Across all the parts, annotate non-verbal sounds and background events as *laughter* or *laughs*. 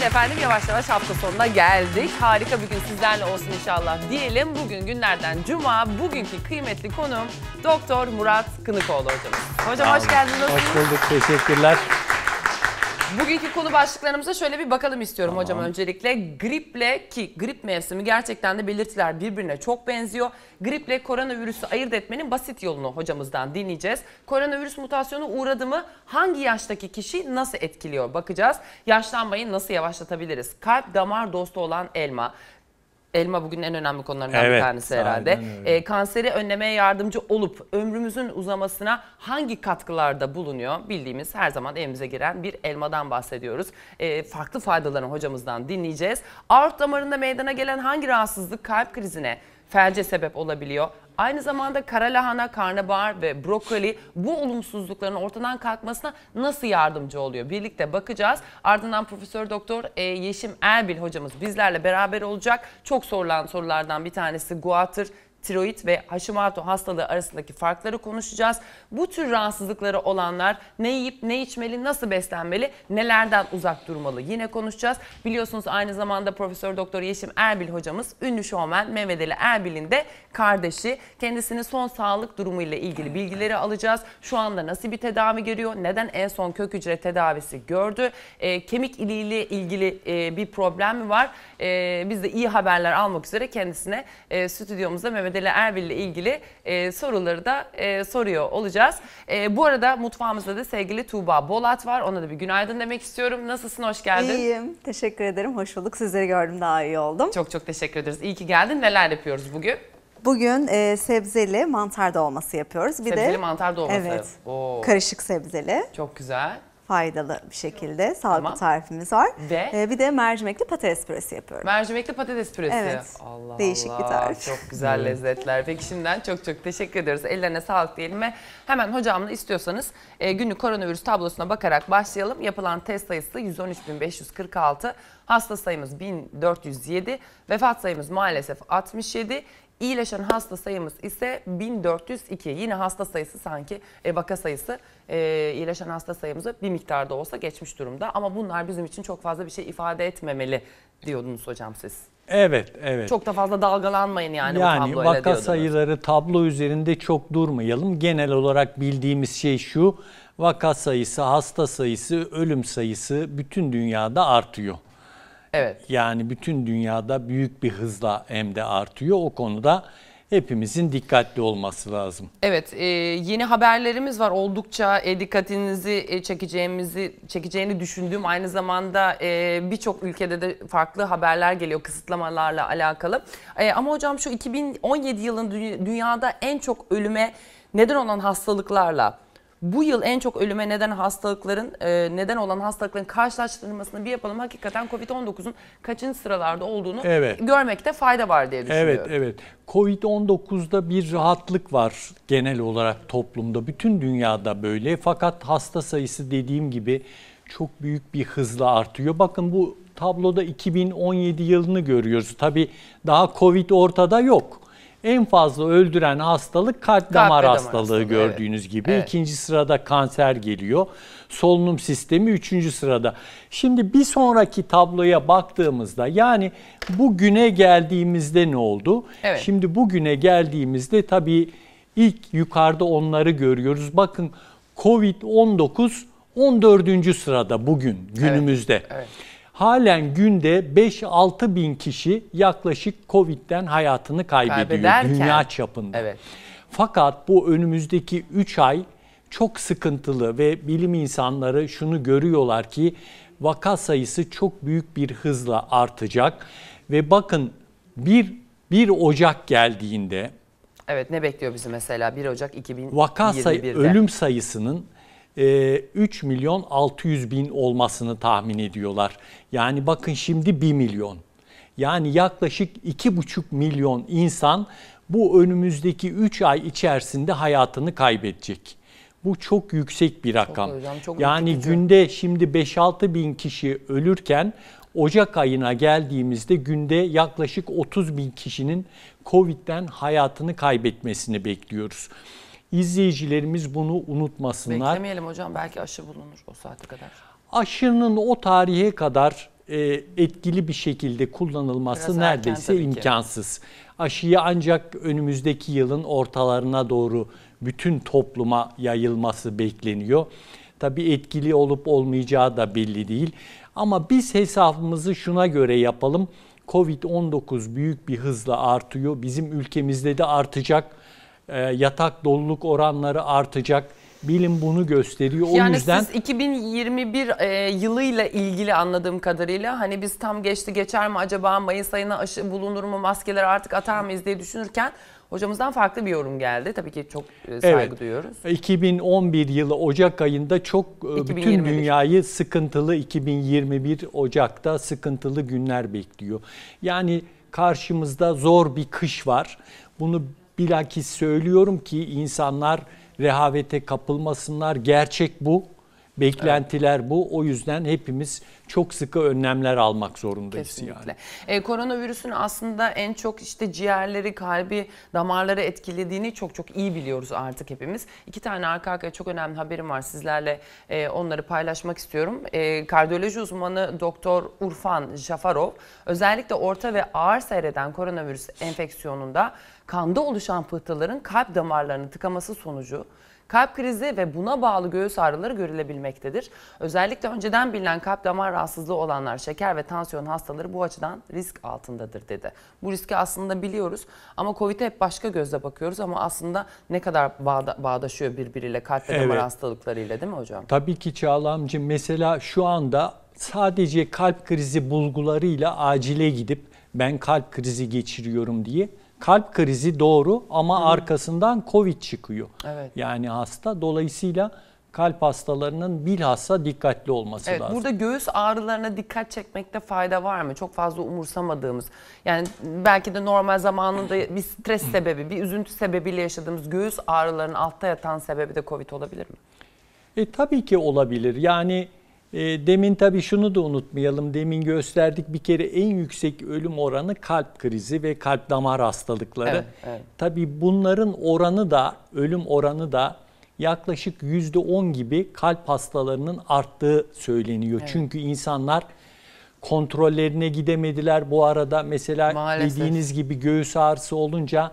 Şimdi efendim yavaş yavaş hafta sonuna geldik. Harika bir gün sizlerle olsun inşallah diyelim. Bugün günlerden cuma. Bugünkü kıymetli konuğum Doktor Murat Kınıkoğlu hocam. Hocam hoş geldiniz. Hoş bulduk. Teşekkürler. Bugünkü konu başlıklarımıza şöyle bir bakalım istiyorum tamam. hocam öncelikle. Griple ki grip mevsimi gerçekten de belirtiler birbirine çok benziyor. Griple koronavirüsü ayırt etmenin basit yolunu hocamızdan dinleyeceğiz. Koronavirüs mutasyonu uğradı mı? Hangi yaştaki kişi nasıl etkiliyor? Bakacağız. Yaşlanmayı nasıl yavaşlatabiliriz? Kalp damar dostu olan elma, Elma bugün en önemli konularından evet, bir tanesi herhalde. E, kanseri önlemeye yardımcı olup ömrümüzün uzamasına hangi katkılarda bulunuyor? Bildiğimiz her zaman evimize giren bir elmadan bahsediyoruz. E, farklı faydalarını hocamızdan dinleyeceğiz. Aort damarında meydana gelen hangi rahatsızlık kalp krizine, felce sebep olabiliyor? Aynı zamanda kara lahana, karnabahar ve brokoli bu olumsuzlukların ortadan kalkmasına nasıl yardımcı oluyor? Birlikte bakacağız. Ardından Profesör Doktor e, Yeşim Erbil hocamız bizlerle beraber olacak. Çok sorulan sorulardan bir tanesi guatr tiroid ve Hashimoto hastalığı arasındaki farkları konuşacağız. Bu tür rahatsızlıkları olanlar ne yiyip ne içmeli, nasıl beslenmeli, nelerden uzak durmalı yine konuşacağız. Biliyorsunuz aynı zamanda Profesör Doktor Yeşim Erbil hocamız ünlü şovmen Mehmet Ali Erbil'in de kardeşi. Kendisinin son sağlık durumu ile ilgili bilgileri alacağız. Şu anda nasıl bir tedavi görüyor? Neden en son kök hücre tedavisi gördü? E, kemik iliğiyle ilgili e, bir problem mi var? E, biz de iyi haberler almak üzere kendisine e, stüdyomuzda Mehmet Ödele Erbil ile ilgili e, soruları da e, soruyor olacağız. E, bu arada mutfağımızda da sevgili Tuğba Bolat var. Ona da bir günaydın demek istiyorum. Nasılsın? Hoş geldin. İyiyim. Teşekkür ederim. Hoş bulduk. Sizleri gördüm daha iyi oldum. Çok çok teşekkür ederiz. İyi ki geldin. Neler yapıyoruz bugün? Bugün e, sebzeli mantar dolması yapıyoruz. Bir sebzeli de, mantar dolması. Evet. Oo. Karışık sebzeli. Çok güzel faydalı bir şekilde sağlıklı tamam. tarifimiz var. Ve ee, bir de mercimekli patates püresi yapıyorum. Mercimekli patates püresi. Evet. Allah Değişik Allah. bir tarif. Çok güzel lezzetler. Peki şimdiden çok çok teşekkür ediyoruz. Ellerine sağlık diyelim ve Hemen hocamla istiyorsanız e, günlük koronavirüs tablosuna bakarak başlayalım. Yapılan test sayısı 113.546, hasta sayımız 1407, vefat sayımız maalesef 67, İyileşen hasta sayımız ise 1402. Yine hasta sayısı sanki e, vaka sayısı e, iyileşen hasta sayımızı bir miktarda olsa geçmiş durumda. Ama bunlar bizim için çok fazla bir şey ifade etmemeli diyordunuz hocam siz. Evet, evet. Çok da fazla dalgalanmayın yani, yani bu tabloyla vaka sayıları tablo üzerinde çok durmayalım. Genel olarak bildiğimiz şey şu. Vaka sayısı, hasta sayısı, ölüm sayısı bütün dünyada artıyor. Evet. Yani bütün dünyada büyük bir hızla hem de artıyor. O konuda hepimizin dikkatli olması lazım. Evet e, yeni haberlerimiz var oldukça e, dikkatinizi e, çekeceğimizi çekeceğini düşündüğüm aynı zamanda birçok ülkede de farklı haberler geliyor kısıtlamalarla alakalı. ama hocam şu 2017 yılın dünyada en çok ölüme neden olan hastalıklarla bu yıl en çok ölüme neden hastalıkların e, neden olan hastalıkların karşılaştırmasını bir yapalım. Hakikaten Covid-19'un kaçıncı sıralarda olduğunu evet. görmekte fayda var diye düşünüyorum. Evet, evet. Covid-19'da bir rahatlık var genel olarak toplumda. Bütün dünyada böyle. Fakat hasta sayısı dediğim gibi çok büyük bir hızla artıyor. Bakın bu tabloda 2017 yılını görüyoruz. Tabii daha Covid ortada yok. En fazla öldüren hastalık kalp, kalp damar, hastalığı, hastalığı gördüğünüz evet. gibi. Evet. İkinci sırada kanser geliyor. Solunum sistemi üçüncü sırada. Şimdi bir sonraki tabloya baktığımızda yani bugüne geldiğimizde ne oldu? Evet. Şimdi bugüne geldiğimizde tabii ilk yukarıda onları görüyoruz. Bakın Covid-19 14. sırada bugün günümüzde. Evet. Evet halen günde 5-6 bin kişi yaklaşık Covid'den hayatını kaybediyor Kaybederken, dünya çapında. Evet. Fakat bu önümüzdeki 3 ay çok sıkıntılı ve bilim insanları şunu görüyorlar ki vaka sayısı çok büyük bir hızla artacak ve bakın bir 1 Ocak geldiğinde Evet ne bekliyor bizi mesela 1 Ocak 2021'de? Vaka sayı, ölüm sayısının 3 ee, milyon 600 bin olmasını tahmin ediyorlar. Yani bakın şimdi 1 milyon. Yani yaklaşık 2,5 milyon insan bu önümüzdeki 3 ay içerisinde hayatını kaybedecek. Bu çok yüksek bir rakam. Çok hocam, çok yani ürkütücü. günde şimdi 5-6 bin kişi ölürken Ocak ayına geldiğimizde günde yaklaşık 30 bin kişinin Covid'den hayatını kaybetmesini bekliyoruz. İzleyicilerimiz bunu unutmasınlar. Beklemeyelim hocam belki aşı bulunur o saate kadar. Aşının o tarihe kadar e, etkili bir şekilde kullanılması Biraz neredeyse imkansız. Aşıyı ancak önümüzdeki yılın ortalarına doğru bütün topluma yayılması bekleniyor. Tabii etkili olup olmayacağı da belli değil. Ama biz hesabımızı şuna göre yapalım. Covid-19 büyük bir hızla artıyor. Bizim ülkemizde de artacak. E, yatak doluluk oranları artacak. Bilim bunu gösteriyor. O yani yüzden siz 2021 e, yılıyla ilgili anladığım kadarıyla hani biz tam geçti geçer mi acaba Mayıs ayına aşı bulunur mu maskeleri artık atar mıyız diye düşünürken Hocamızdan farklı bir yorum geldi. Tabii ki çok e, saygı evet. duyuyoruz. 2011 yılı Ocak ayında çok 2021. E, bütün dünyayı sıkıntılı 2021 Ocak'ta sıkıntılı günler bekliyor. Yani karşımızda zor bir kış var. Bunu Bilakis söylüyorum ki insanlar rehavete kapılmasınlar. Gerçek bu. Beklentiler evet. bu. O yüzden hepimiz çok sıkı önlemler almak zorundayız Kesinlikle. yani. E, koronavirüsün aslında en çok işte ciğerleri, kalbi, damarları etkilediğini çok çok iyi biliyoruz artık hepimiz. İki tane arka arkaya çok önemli haberim var sizlerle e, onları paylaşmak istiyorum. E, kardiyoloji uzmanı Doktor Urfan Jafarov özellikle orta ve ağır seyreden koronavirüs enfeksiyonunda kanda oluşan pıhtıların kalp damarlarını tıkaması sonucu kalp krizi ve buna bağlı göğüs ağrıları görülebilmektedir. Özellikle önceden bilinen kalp damar rahatsızlığı olanlar, şeker ve tansiyon hastaları bu açıdan risk altındadır dedi. Bu riski aslında biliyoruz ama COVID'e hep başka gözle bakıyoruz ama aslında ne kadar bağda, bağdaşıyor birbiriyle kalp ve evet. damar hastalıklarıyla değil mi hocam? Tabii ki Çağlamcığım mesela şu anda sadece kalp krizi bulgularıyla acile gidip ben kalp krizi geçiriyorum diye kalp krizi doğru ama Hı. arkasından Covid çıkıyor. Evet. Yani hasta dolayısıyla kalp hastalarının bilhassa dikkatli olması evet, lazım. Burada göğüs ağrılarına dikkat çekmekte fayda var mı? Çok fazla umursamadığımız yani belki de normal zamanında bir stres *clears throat* sebebi, bir üzüntü sebebiyle yaşadığımız göğüs ağrılarının altta yatan sebebi de Covid olabilir mi? E, tabii ki olabilir. Yani e, demin tabii şunu da unutmayalım. Demin gösterdik bir kere en yüksek ölüm oranı kalp krizi ve kalp damar hastalıkları. Evet, evet. Tabii bunların oranı da ölüm oranı da yaklaşık %10 gibi kalp hastalarının arttığı söyleniyor. Evet. Çünkü insanlar kontrollerine gidemediler. Bu arada mesela Maalesef. dediğiniz gibi göğüs ağrısı olunca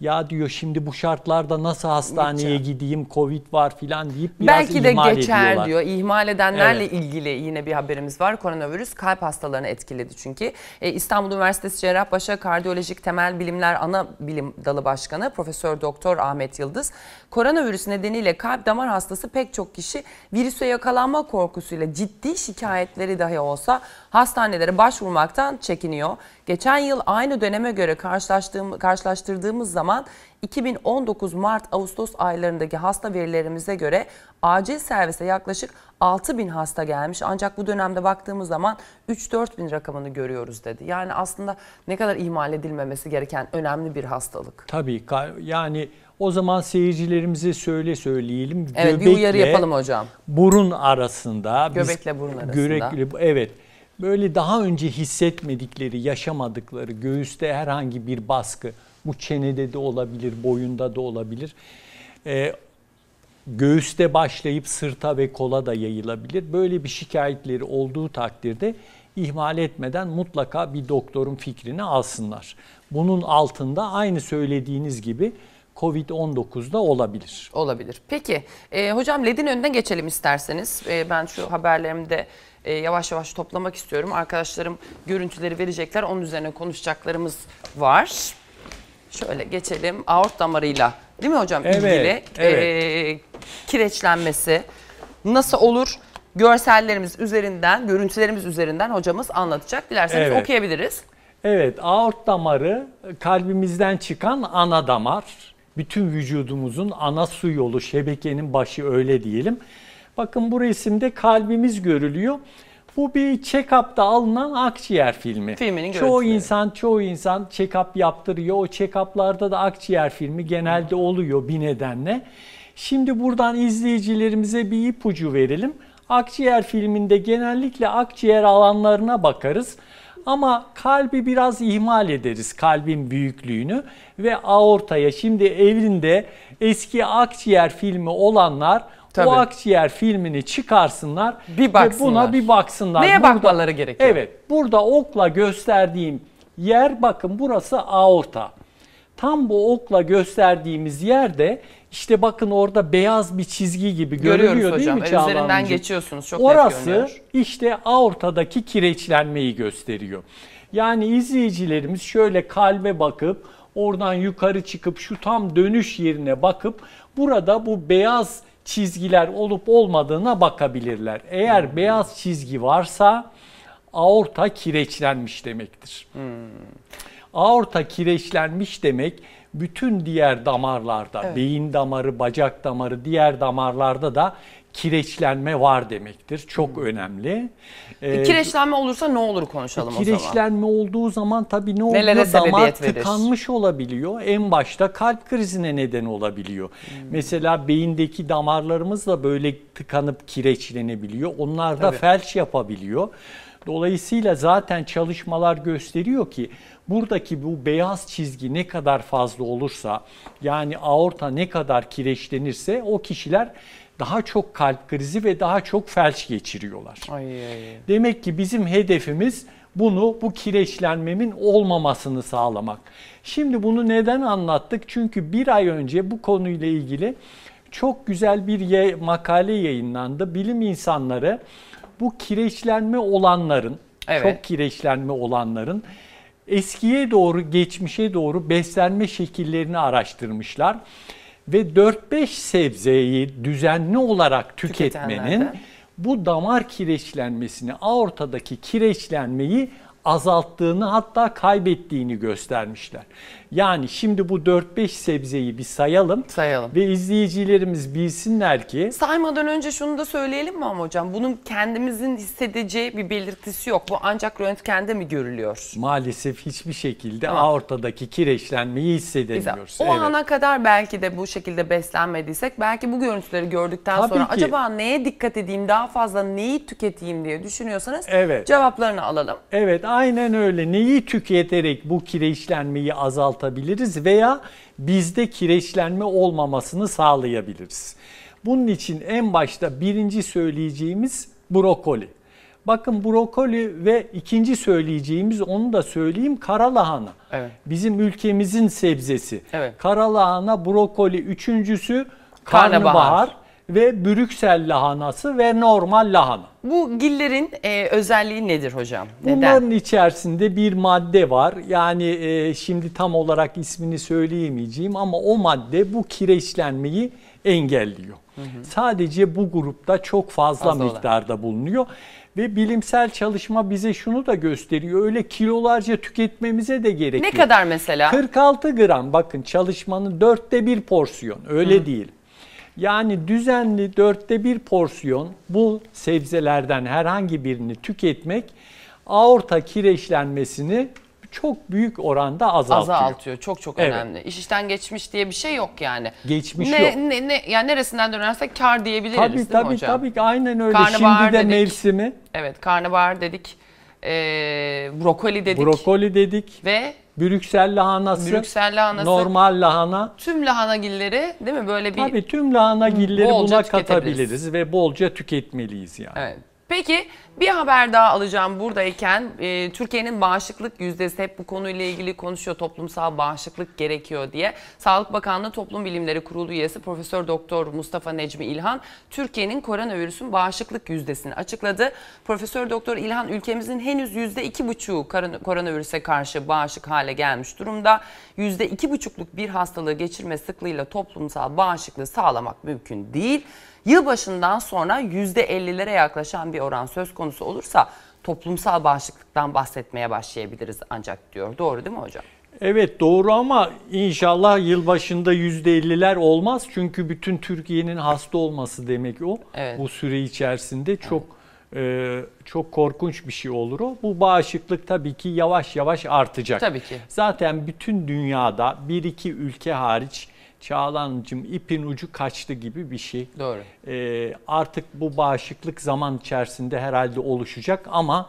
ya diyor şimdi bu şartlarda nasıl hastaneye Geçer. gideyim Covid var filan deyip biraz Belki de geçer ediyorlar. diyor. İhmal edenlerle evet. ilgili yine bir haberimiz var. Koronavirüs kalp hastalarını etkiledi çünkü. E, İstanbul Üniversitesi Cerrahpaşa Kardiyolojik Temel Bilimler Ana Bilim Dalı Başkanı Profesör Doktor Ahmet Yıldız koronavirüs nedeniyle kalp damar hastası pek çok kişi virüse yakalanma korkusuyla ciddi şikayetleri dahi olsa hastanelere başvurmaktan çekiniyor. Geçen yıl aynı döneme göre karşılaştığım, karşılaştırdığımız zaman 2019 Mart-Ağustos aylarındaki hasta verilerimize göre acil servise yaklaşık 6 bin hasta gelmiş. Ancak bu dönemde baktığımız zaman 3-4 bin rakamını görüyoruz dedi. Yani aslında ne kadar ihmal edilmemesi gereken önemli bir hastalık. Tabii yani o zaman seyircilerimize söyle söyleyelim. Evet göbekle, bir uyarı yapalım hocam. Burun arasında. Göbekle burun arasında. Göbekle, evet böyle daha önce hissetmedikleri, yaşamadıkları, göğüste herhangi bir baskı, bu çenede de olabilir, boyunda da olabilir. Ee, göğüste başlayıp sırta ve kola da yayılabilir. Böyle bir şikayetleri olduğu takdirde ihmal etmeden mutlaka bir doktorun fikrini alsınlar. Bunun altında aynı söylediğiniz gibi Covid-19'da olabilir. Olabilir. Peki e, hocam LED'in önüne geçelim isterseniz. E, ben şu haberlerimde e, yavaş yavaş toplamak istiyorum. Arkadaşlarım görüntüleri verecekler. Onun üzerine konuşacaklarımız var. Şöyle geçelim aort damarıyla değil mi hocam evet, ilgili e, evet. E, kireçlenmesi nasıl olur? Görsellerimiz üzerinden, görüntülerimiz üzerinden hocamız anlatacak. Dilerseniz evet. okuyabiliriz. Evet, aort damarı kalbimizden çıkan ana damar. Bütün vücudumuzun ana su yolu, şebekenin başı öyle diyelim. Bakın bu resimde kalbimiz görülüyor. Bu bir check-up'ta alınan akciğer filmi. Filminin çoğu görüntüleri. insan çoğu insan check-up yaptırıyor. O check-up'larda da akciğer filmi genelde oluyor bir nedenle. Şimdi buradan izleyicilerimize bir ipucu verelim. Akciğer filminde genellikle akciğer alanlarına bakarız. Ama kalbi biraz ihmal ederiz kalbin büyüklüğünü ve aortaya şimdi evinde eski akciğer filmi olanlar Tabii. O akciğer filmini çıkarsınlar bir baksınlar. ve buna bir baksınlar. Neye burada, bakmaları gerekiyor? Evet. Burada okla gösterdiğim yer bakın burası aorta. Tam bu okla gösterdiğimiz yerde işte bakın orada beyaz bir çizgi gibi görülüyor, Görüyoruz değil hocam. mi Çağla Üzerinden geçiyorsunuz çok Orası net görünüyor. işte aortadaki kireçlenmeyi gösteriyor. Yani izleyicilerimiz şöyle kalbe bakıp oradan yukarı çıkıp şu tam dönüş yerine bakıp burada bu beyaz çizgiler olup olmadığına bakabilirler. Eğer hmm. beyaz çizgi varsa aorta kireçlenmiş demektir. Hmm. Aorta kireçlenmiş demek bütün diğer damarlarda, evet. beyin damarı, bacak damarı, diğer damarlarda da kireçlenme var demektir. Çok Hı. önemli. Ee, kireçlenme olursa ne olur konuşalım o zaman. Kireçlenme olduğu zaman tabii ne oluyor? Nelere Damar tıkanmış verir? olabiliyor. En başta kalp krizine neden olabiliyor. Hmm. Mesela beyindeki damarlarımız da böyle tıkanıp kireçlenebiliyor. Onlar da tabii. felç yapabiliyor. Dolayısıyla zaten çalışmalar gösteriyor ki buradaki bu beyaz çizgi ne kadar fazla olursa yani aorta ne kadar kireçlenirse o kişiler daha çok kalp krizi ve daha çok felç geçiriyorlar. Ay, ay, ay. Demek ki bizim hedefimiz bunu bu kireçlenmemin olmamasını sağlamak. Şimdi bunu neden anlattık? Çünkü bir ay önce bu konuyla ilgili çok güzel bir makale yayınlandı. Bilim insanları bu kireçlenme olanların, evet. çok kireçlenme olanların eskiye doğru, geçmişe doğru beslenme şekillerini araştırmışlar ve 4-5 sebzeyi düzenli olarak tüketmenin bu damar kireçlenmesini, aortadaki kireçlenmeyi azalttığını hatta kaybettiğini göstermişler. Yani şimdi bu 4-5 sebzeyi bir sayalım. Sayalım. Ve izleyicilerimiz bilsinler ki. Saymadan önce şunu da söyleyelim mi ama hocam? Bunun kendimizin hissedeceği bir belirtisi yok. Bu ancak röntgende mi görülüyor? Maalesef hiçbir şekilde evet. aortadaki kireçlenmeyi hissedemiyoruz. Güzel. O evet. ana kadar belki de bu şekilde beslenmediysek belki bu görüntüleri gördükten Tabii sonra ki. acaba neye dikkat edeyim daha fazla neyi tüketeyim diye düşünüyorsanız evet. cevaplarını alalım. Evet aynen öyle. Neyi tüketerek bu kireçlenmeyi azalt azaltabiliriz veya bizde kireçlenme olmamasını sağlayabiliriz. Bunun için en başta birinci söyleyeceğimiz brokoli. Bakın brokoli ve ikinci söyleyeceğimiz onu da söyleyeyim karalahana. Evet. Bizim ülkemizin sebzesi. Evet. Karalahana, brokoli üçüncüsü karnabahar. karnabahar ve Brüksel lahanası ve normal lahana. Bu gillerin e, özelliği nedir hocam? Neden? Bunların içerisinde bir madde var. Yani e, şimdi tam olarak ismini söyleyemeyeceğim ama o madde bu kireçlenmeyi engelliyor. Hı hı. Sadece bu grupta çok fazla, fazla miktarda olan. bulunuyor. Ve bilimsel çalışma bize şunu da gösteriyor. Öyle kilolarca tüketmemize de gerek yok. Ne kadar mesela? 46 gram bakın çalışmanın dörtte bir porsiyon öyle hı. değil. Yani düzenli dörtte bir porsiyon bu sebzelerden herhangi birini tüketmek aorta kireçlenmesini çok büyük oranda azaltıyor. Azaltıyor. Çok çok evet. önemli. İş işten geçmiş diye bir şey yok yani. Geçmiş ne, yok. Ne, ne, yani neresinden dönersek kar diyebiliriz tabii, değil tabii, mi hocam? Tabii tabii aynen öyle. Karnabahar Şimdi de dedik. mevsimi. Evet karnabahar dedik. Ee, brokoli dedik. Brokoli dedik. Ve Brüksel lahanası, Brüksel lahanası, normal lahana. Tüm lahana gilleri değil mi böyle bir Tabii tüm lahana gilleri buna katabiliriz ve bolca tüketmeliyiz yani. Evet. Peki bir haber daha alacağım buradayken. E, Türkiye'nin bağışıklık yüzdesi hep bu konuyla ilgili konuşuyor. Toplumsal bağışıklık gerekiyor diye. Sağlık Bakanlığı Toplum Bilimleri Kurulu üyesi Profesör Doktor Mustafa Necmi İlhan Türkiye'nin koronavirüsün bağışıklık yüzdesini açıkladı. Profesör Doktor İlhan ülkemizin henüz yüzde iki %2,5'u koronavirüse karşı bağışık hale gelmiş durumda. yüzde iki buçukluk bir hastalığı geçirme sıklığıyla toplumsal bağışıklığı sağlamak mümkün değil. Yılbaşından sonra %50'lere yaklaşan bir oran söz konusu konusu olursa toplumsal bağışıklıktan bahsetmeye başlayabiliriz ancak diyor. Doğru değil mi hocam? Evet doğru ama inşallah yılbaşında %50'ler olmaz. Çünkü bütün Türkiye'nin hasta olması demek o. Evet. Bu süre içerisinde çok evet. e, çok korkunç bir şey olur o. Bu bağışıklık tabii ki yavaş yavaş artacak. Tabii ki. Zaten bütün dünyada bir iki ülke hariç Çağlancığım ipin ucu kaçtı gibi bir şey. Doğru. E, artık bu bağışıklık zaman içerisinde herhalde oluşacak ama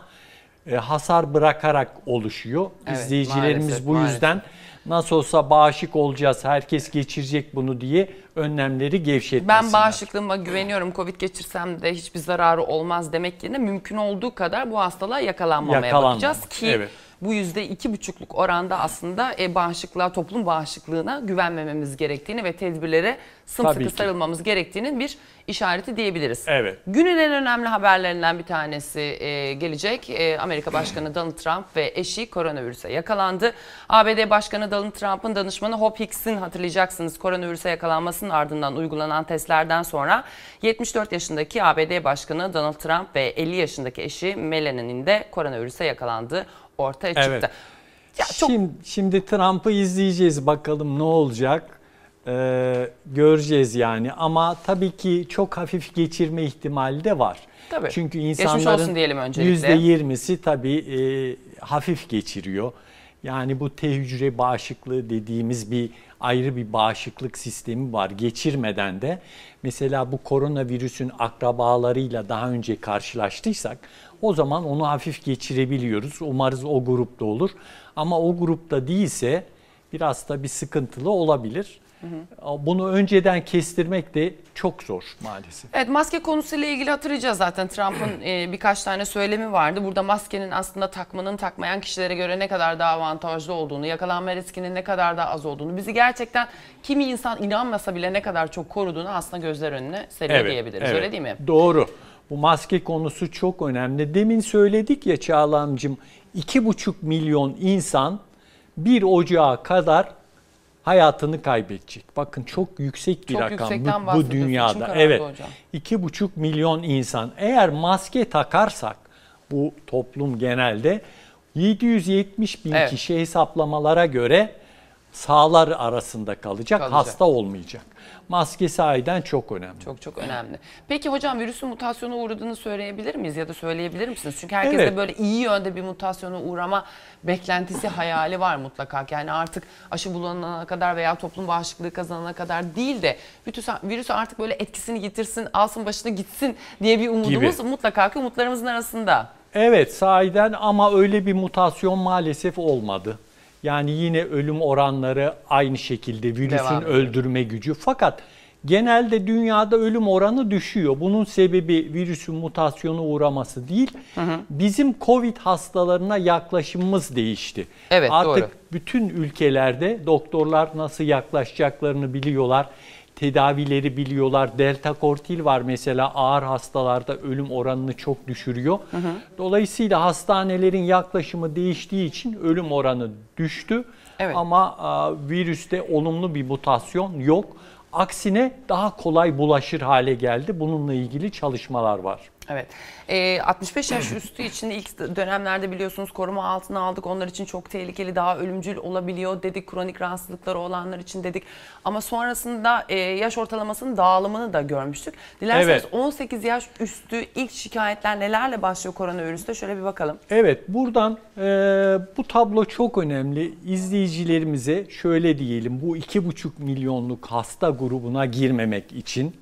e, hasar bırakarak oluşuyor. Evet, İzleyicilerimiz maalesef, bu maalesef. yüzden nasıl olsa bağışık olacağız, herkes geçirecek bunu diye önlemleri gevşetmesinler. Ben bağışıklığıma güveniyorum, Covid geçirsem de hiçbir zararı olmaz demek yerine mümkün olduğu kadar bu hastalığa yakalanmamaya Yakalanmam. bakacağız ki... Evet bu yüzde iki buçukluk oranda aslında e, bağışıklığa, toplum bağışıklığına güvenmememiz gerektiğini ve tedbirlere sımsıkı sarılmamız gerektiğinin bir işareti diyebiliriz. Evet. Günün en önemli haberlerinden bir tanesi e, gelecek. E, Amerika Başkanı Donald Trump ve eşi koronavirüse yakalandı. ABD Başkanı Donald Trump'ın danışmanı Hop Hicks'in hatırlayacaksınız koronavirüse yakalanmasının ardından uygulanan testlerden sonra 74 yaşındaki ABD Başkanı Donald Trump ve 50 yaşındaki eşi Melanie'nin de koronavirüse yakalandı ortaya çıktı. Evet. Ya çok... Şimdi, şimdi Trump'ı izleyeceğiz bakalım ne olacak ee, göreceğiz yani ama tabii ki çok hafif geçirme ihtimali de var. Tabii. Çünkü insanların %20'si tabii e, hafif geçiriyor. Yani bu T hücre bağışıklığı dediğimiz bir ayrı bir bağışıklık sistemi var. Geçirmeden de mesela bu koronavirüsün akrabalarıyla daha önce karşılaştıysak o zaman onu hafif geçirebiliyoruz. Umarız o grupta olur. Ama o grupta değilse biraz da bir sıkıntılı olabilir. Hı hı. Bunu önceden kestirmek de çok zor maalesef. Evet maske konusuyla ilgili hatırlayacağız zaten Trump'ın e, birkaç tane söylemi vardı. Burada maskenin aslında takmanın takmayan kişilere göre ne kadar daha avantajlı olduğunu, yakalanma riskinin ne kadar daha az olduğunu, bizi gerçekten kimi insan inanmasa bile ne kadar çok koruduğunu aslında gözler önüne seriyor evet, evet. öyle değil mi? Doğru. Bu maske konusu çok önemli. Demin söyledik ya Çağlamcığım 2,5 milyon insan 1 Ocağı kadar hayatını kaybedecek. Bakın çok yüksek bir çok rakam bu, bu dünyada. Evet. Hocam. 2,5 milyon insan. Eğer maske takarsak bu toplum genelde 770 bin evet. kişi hesaplamalara göre sağlar arasında kalacak, kalacak. hasta olmayacak maske sahiden çok önemli. Çok çok önemli. Peki hocam virüsün mutasyona uğradığını söyleyebilir miyiz ya da söyleyebilir misiniz? Çünkü herkeste evet. böyle iyi yönde bir mutasyona uğrama beklentisi, hayali var mutlaka. Yani artık aşı bulanana kadar veya toplum bağışıklığı kazanana kadar değil de virüs artık böyle etkisini yitirsin, alsın başını gitsin diye bir umudumuz Gibi. mutlaka ki umutlarımızın arasında. Evet sahiden ama öyle bir mutasyon maalesef olmadı. Yani yine ölüm oranları aynı şekilde virüsün öldürme gücü. Fakat genelde dünyada ölüm oranı düşüyor. Bunun sebebi virüsün mutasyonu uğraması değil. Hı hı. Bizim Covid hastalarına yaklaşımımız değişti. Evet Artık doğru. bütün ülkelerde doktorlar nasıl yaklaşacaklarını biliyorlar tedavileri biliyorlar. Delta kortil var mesela ağır hastalarda ölüm oranını çok düşürüyor. Hı hı. Dolayısıyla hastanelerin yaklaşımı değiştiği için ölüm oranı düştü. Evet. Ama a, e, virüste olumlu bir mutasyon yok. Aksine daha kolay bulaşır hale geldi. Bununla ilgili çalışmalar var. Evet. E, ee, 65 yaş *clears throat* üstü için ilk dönemlerde biliyorsunuz koruma altına aldık. Onlar için çok tehlikeli, daha ölümcül olabiliyor dedik. Kronik rahatsızlıkları olanlar için dedik. Ama sonrasında e, yaş ortalamasının dağılımını da görmüştük. Dilerseniz evet. 18 yaş üstü ilk şikayetler nelerle başlıyor koronavirüste? Şöyle bir bakalım. Evet. Buradan e, bu tablo çok önemli. İzleyicilerimize şöyle diyelim. Bu 2,5 milyonluk hasta grubuna girmemek için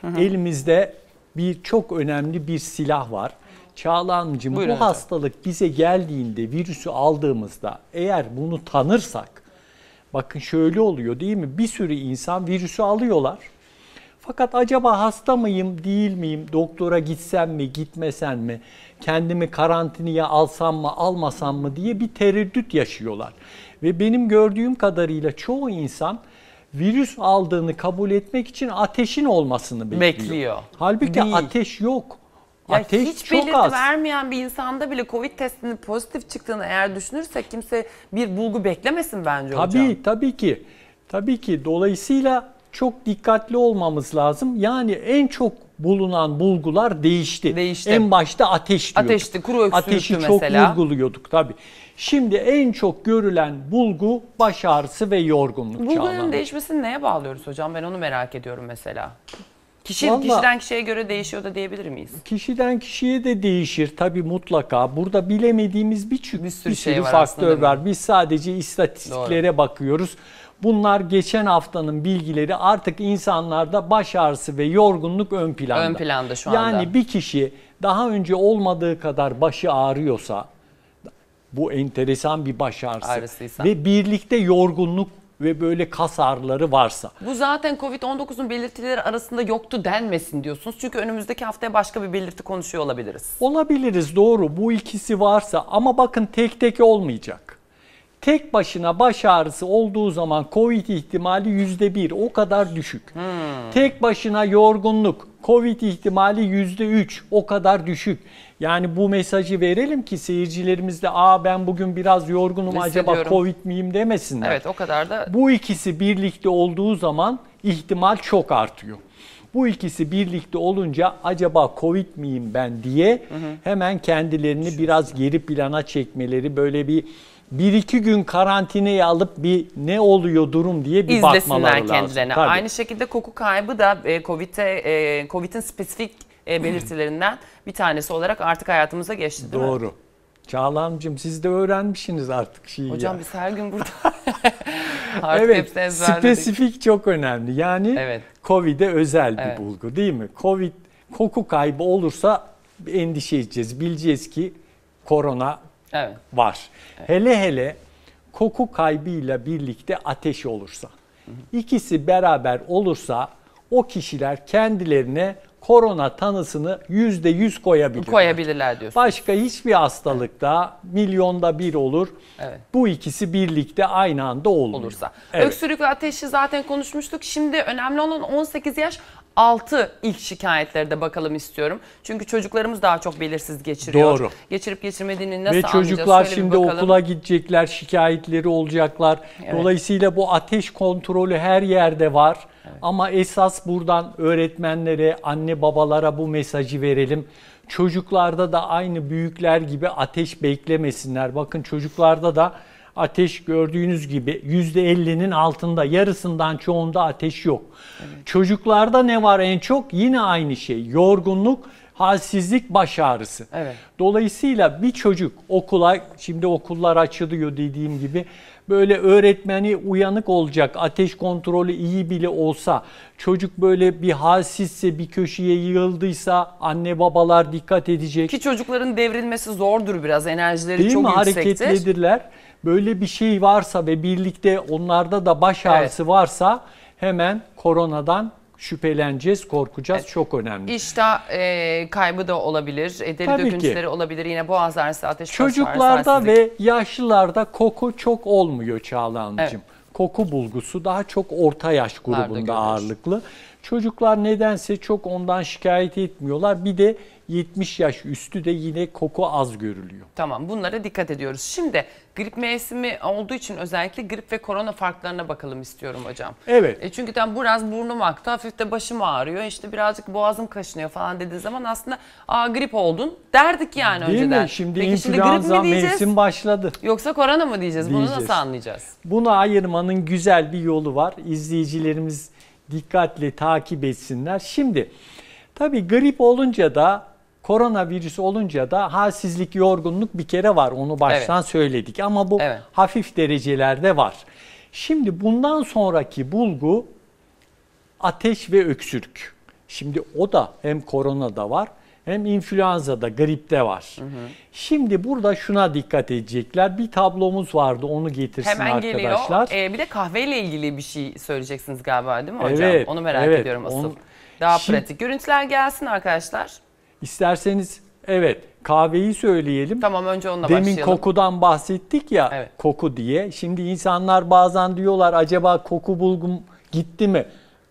hı hı. elimizde bir çok önemli bir silah var. Çağlancığım Buyurun bu hocam. hastalık bize geldiğinde virüsü aldığımızda eğer bunu tanırsak bakın şöyle oluyor değil mi? Bir sürü insan virüsü alıyorlar. Fakat acaba hasta mıyım, değil miyim? Doktora gitsem mi, gitmesem mi? Kendimi karantinaya alsam mı, almasam mı diye bir tereddüt yaşıyorlar. Ve benim gördüğüm kadarıyla çoğu insan virüs aldığını kabul etmek için ateşin olmasını bekliyor. bekliyor. Halbuki Değil. ateş yok. Ya ateş hiç çok belirti az. vermeyen bir insanda bile Covid testinin pozitif çıktığını eğer düşünürsek kimse bir bulgu beklemesin bence tabii, hocam. Tabii ki. Tabii ki dolayısıyla çok dikkatli olmamız lazım. Yani en çok bulunan bulgular değişti. değişti. En başta ateş diyorduk. Ateşti, kuru öksürüktü Ateşi mesela. çok vurguluyorduk tabii. Şimdi en çok görülen bulgu baş ağrısı ve yorgunluk Bulgunun çağlanan. değişmesini neye bağlıyoruz hocam? Ben onu merak ediyorum mesela. Kişi, Vallahi, kişiden kişiye göre değişiyor da diyebilir miyiz? Kişiden kişiye de değişir tabii mutlaka. Burada bilemediğimiz bir, bir sürü, bir sürü şey var faktör aslında, var. Biz sadece istatistiklere Doğru. bakıyoruz. Bunlar geçen haftanın bilgileri artık insanlarda baş ağrısı ve yorgunluk ön planda. Ön planda şu anda. Yani bir kişi daha önce olmadığı kadar başı ağrıyorsa bu enteresan bir baş ağrısı. Ağrısıysa. Ve birlikte yorgunluk ve böyle kas ağrıları varsa. Bu zaten Covid-19'un belirtileri arasında yoktu denmesin diyorsunuz. Çünkü önümüzdeki haftaya başka bir belirti konuşuyor olabiliriz. Olabiliriz doğru bu ikisi varsa ama bakın tek tek olmayacak tek başına baş ağrısı olduğu zaman COVID ihtimali %1 o kadar düşük. Hmm. Tek başına yorgunluk, Covid ihtimali %3 o kadar düşük. Yani bu mesajı verelim ki seyircilerimiz de aa ben bugün biraz yorgunum acaba Covid miyim demesinler. Evet o kadar da. Bu ikisi birlikte olduğu zaman ihtimal çok artıyor. Bu ikisi birlikte olunca acaba Covid miyim ben diye hemen kendilerini biraz geri plana çekmeleri böyle bir bir iki gün karantinaya alıp bir ne oluyor durum diye bir İzlesinler bakmaları lazım. kendilerine. Tabii. Aynı şekilde koku kaybı da e, COVID'e e, COVID'in spesifik e, belirtilerinden *clears throat* bir tanesi olarak artık hayatımıza geçti değil Doğru. mi? Çağlan'cığım siz de öğrenmişsiniz artık şeyi. Hocam ya. biz her gün burada *laughs* artık evet, spesifik çok önemli. Yani evet. COVID'e özel evet. bir bulgu değil mi? COVID koku kaybı olursa endişe edeceğiz. Bileceğiz ki korona evet. var. Evet. Hele hele koku kaybıyla birlikte ateş olursa. İkisi beraber olursa o kişiler kendilerine korona tanısını yüzde yüz koyabilirler. Koyabilirler diyorsun. Başka hiçbir hastalıkta evet. milyonda bir olur. Evet. Bu ikisi birlikte aynı anda olur. Olursa. Evet. Öksürük ve ateşi zaten konuşmuştuk. Şimdi önemli olan 18 yaş 6 ilk şikayetleri de bakalım istiyorum. Çünkü çocuklarımız daha çok belirsiz geçiriyor. Doğru. Geçirip geçirmediğini nasıl Ve çocuklar şimdi okula gidecekler, şikayetleri olacaklar. Evet. Dolayısıyla bu ateş kontrolü her yerde var. Evet. Ama esas buradan öğretmenlere, anne babalara bu mesajı verelim. Çocuklarda da aynı büyükler gibi ateş beklemesinler. Bakın çocuklarda da ateş gördüğünüz gibi %50'nin altında yarısından çoğunda ateş yok. Evet. Çocuklarda ne var en çok? Yine aynı şey yorgunluk, halsizlik, baş ağrısı. Evet. Dolayısıyla bir çocuk okula şimdi okullar açılıyor dediğim gibi böyle öğretmeni uyanık olacak, ateş kontrolü iyi bile olsa, çocuk böyle bir halsizse, bir köşeye yığıldıysa anne babalar dikkat edecek. Ki çocukların devrilmesi zordur biraz, enerjileri Değil çok mi? yüksektir. Hareketlidirler. Böyle bir şey varsa ve birlikte onlarda da baş ağrısı evet. varsa hemen koronadan şüpheleneceğiz, korkacağız. Evet. Çok önemli. İştah e, kaybı da olabilir, e, deri Tabii döküntüleri ki. olabilir. Yine boğaz ağrısı, ateş Çocuklarda ağrısı, ve yaşlılarda koku çok olmuyor Çağlancığım. Evet. Koku bulgusu daha çok orta yaş grubunda ağırlıklı. Çocuklar nedense çok ondan şikayet etmiyorlar. Bir de 70 yaş üstü de yine koku az görülüyor. Tamam bunlara dikkat ediyoruz. Şimdi grip mevsimi olduğu için özellikle grip ve korona farklarına bakalım istiyorum hocam. Evet. E çünkü ben biraz burnum aktı hafif de başım ağrıyor işte birazcık boğazım kaşınıyor falan dediği zaman aslında aa grip oldun derdik yani Değil önceden. Mi? Şimdi Peki influenza şimdi grip mi diyeceğiz? mevsim başladı. Yoksa korona mı diyeceğiz? diyeceğiz. Bunu nasıl anlayacağız? Bunu ayırmanın güzel bir yolu var. İzleyicilerimiz dikkatle takip etsinler. Şimdi tabii grip olunca da Korona virüsü olunca da halsizlik, yorgunluk bir kere var. Onu baştan evet. söyledik ama bu evet. hafif derecelerde var. Şimdi bundan sonraki bulgu ateş ve öksürük. Şimdi o da hem koronada var hem influenza'da, gripte var. Hı hı. Şimdi burada şuna dikkat edecekler. Bir tablomuz vardı onu getirsin Hemen arkadaşlar. Hemen geliyor. Ee, bir de kahveyle ilgili bir şey söyleyeceksiniz galiba değil mi hocam? Onu merak evet, ediyorum asıl. On... Daha Şimdi... pratik görüntüler gelsin arkadaşlar. İsterseniz evet kahveyi söyleyelim. Tamam önce onunla Demin başlayalım. Demin kokudan bahsettik ya evet. koku diye. Şimdi insanlar bazen diyorlar acaba koku bulgum gitti mi?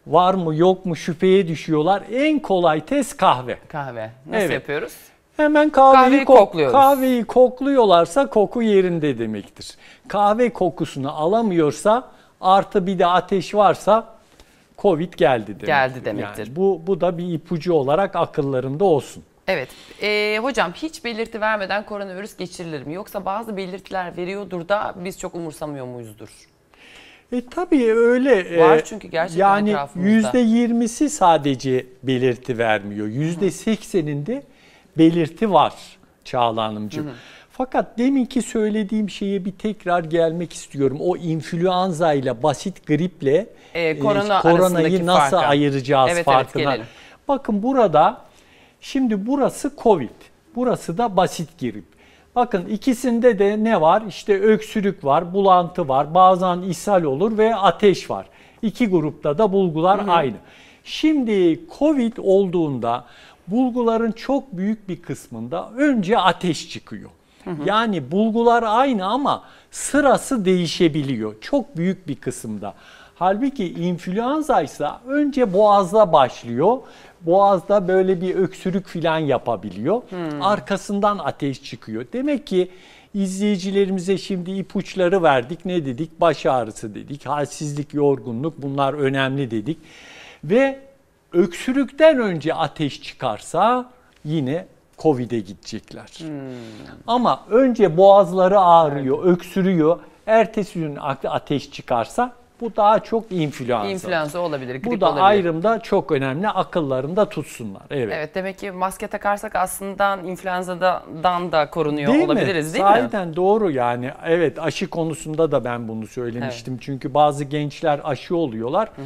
Var mı yok mu şüpheye düşüyorlar. En kolay test kahve. Kahve. Nasıl evet. yapıyoruz? Hemen kahveyi, kahveyi kokluyoruz. Kahveyi kokluyorlarsa koku yerinde demektir. Kahve kokusunu alamıyorsa artı bir de ateş varsa Covid geldi demek. Geldi demektir. Yani bu, bu da bir ipucu olarak akıllarında olsun. Evet. E, hocam hiç belirti vermeden koronavirüs geçirilir mi? Yoksa bazı belirtiler veriyordur da biz çok umursamıyor muyuzdur? E, tabii öyle. E, var çünkü gerçekten yani etrafımızda. Yani %20'si sadece belirti vermiyor. %80'inde belirti var Çağla Hanımcığım. Hı hı. Fakat deminki söylediğim şeye bir tekrar gelmek istiyorum. O influenza ile basit griple e, korona koronayı nasıl farka. ayıracağız evet, farkına. Evet, Bakın burada şimdi burası Covid. Burası da basit girip. Bakın ikisinde de ne var? İşte öksürük var, bulantı var, bazen ishal olur ve ateş var. İki grupta da bulgular Hı-hı. aynı. Şimdi Covid olduğunda bulguların çok büyük bir kısmında önce ateş çıkıyor. Hı hı. Yani bulgular aynı ama sırası değişebiliyor çok büyük bir kısımda. Halbuki influenza ise önce boğazda başlıyor. Boğazda böyle bir öksürük filan yapabiliyor. Hmm. Arkasından ateş çıkıyor. Demek ki izleyicilerimize şimdi ipuçları verdik. Ne dedik? Baş ağrısı dedik. Halsizlik, yorgunluk bunlar önemli dedik. Ve öksürükten önce ateş çıkarsa yine Covid'e gidecekler. Hmm. Ama önce boğazları ağrıyor, evet. öksürüyor. Ertesi gün ateş çıkarsa bu daha çok influenza. İnfluenza olabilir. Grip Bu da olabilir. ayrımda çok önemli. Akıllarında tutsunlar. Evet. evet demek ki maske takarsak aslında influenzadan da korunuyor değil olabiliriz mi? değil Sahiden mi? Sahiden doğru yani. Evet aşı konusunda da ben bunu söylemiştim. Evet. Çünkü bazı gençler aşı oluyorlar. Hı hı.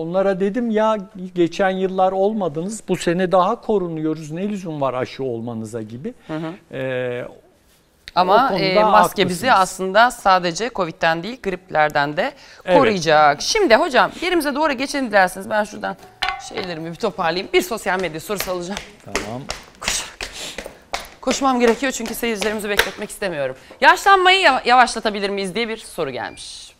Onlara dedim ya geçen yıllar olmadınız bu sene daha korunuyoruz ne lüzum var aşı olmanıza gibi. Hı hı. Ee, ama e, maske haklısınız. bizi aslında sadece Covid'den değil griplerden de koruyacak. Evet. Şimdi hocam yerimize doğru geçelim dilerseniz. Ben şuradan şeylerimi bir toparlayayım. Bir sosyal medya sorusu alacağım. Tamam. Koşarak. Koşmam gerekiyor çünkü seyircilerimizi bekletmek istemiyorum. Yaşlanmayı yavaşlatabilir miyiz diye bir soru gelmiş.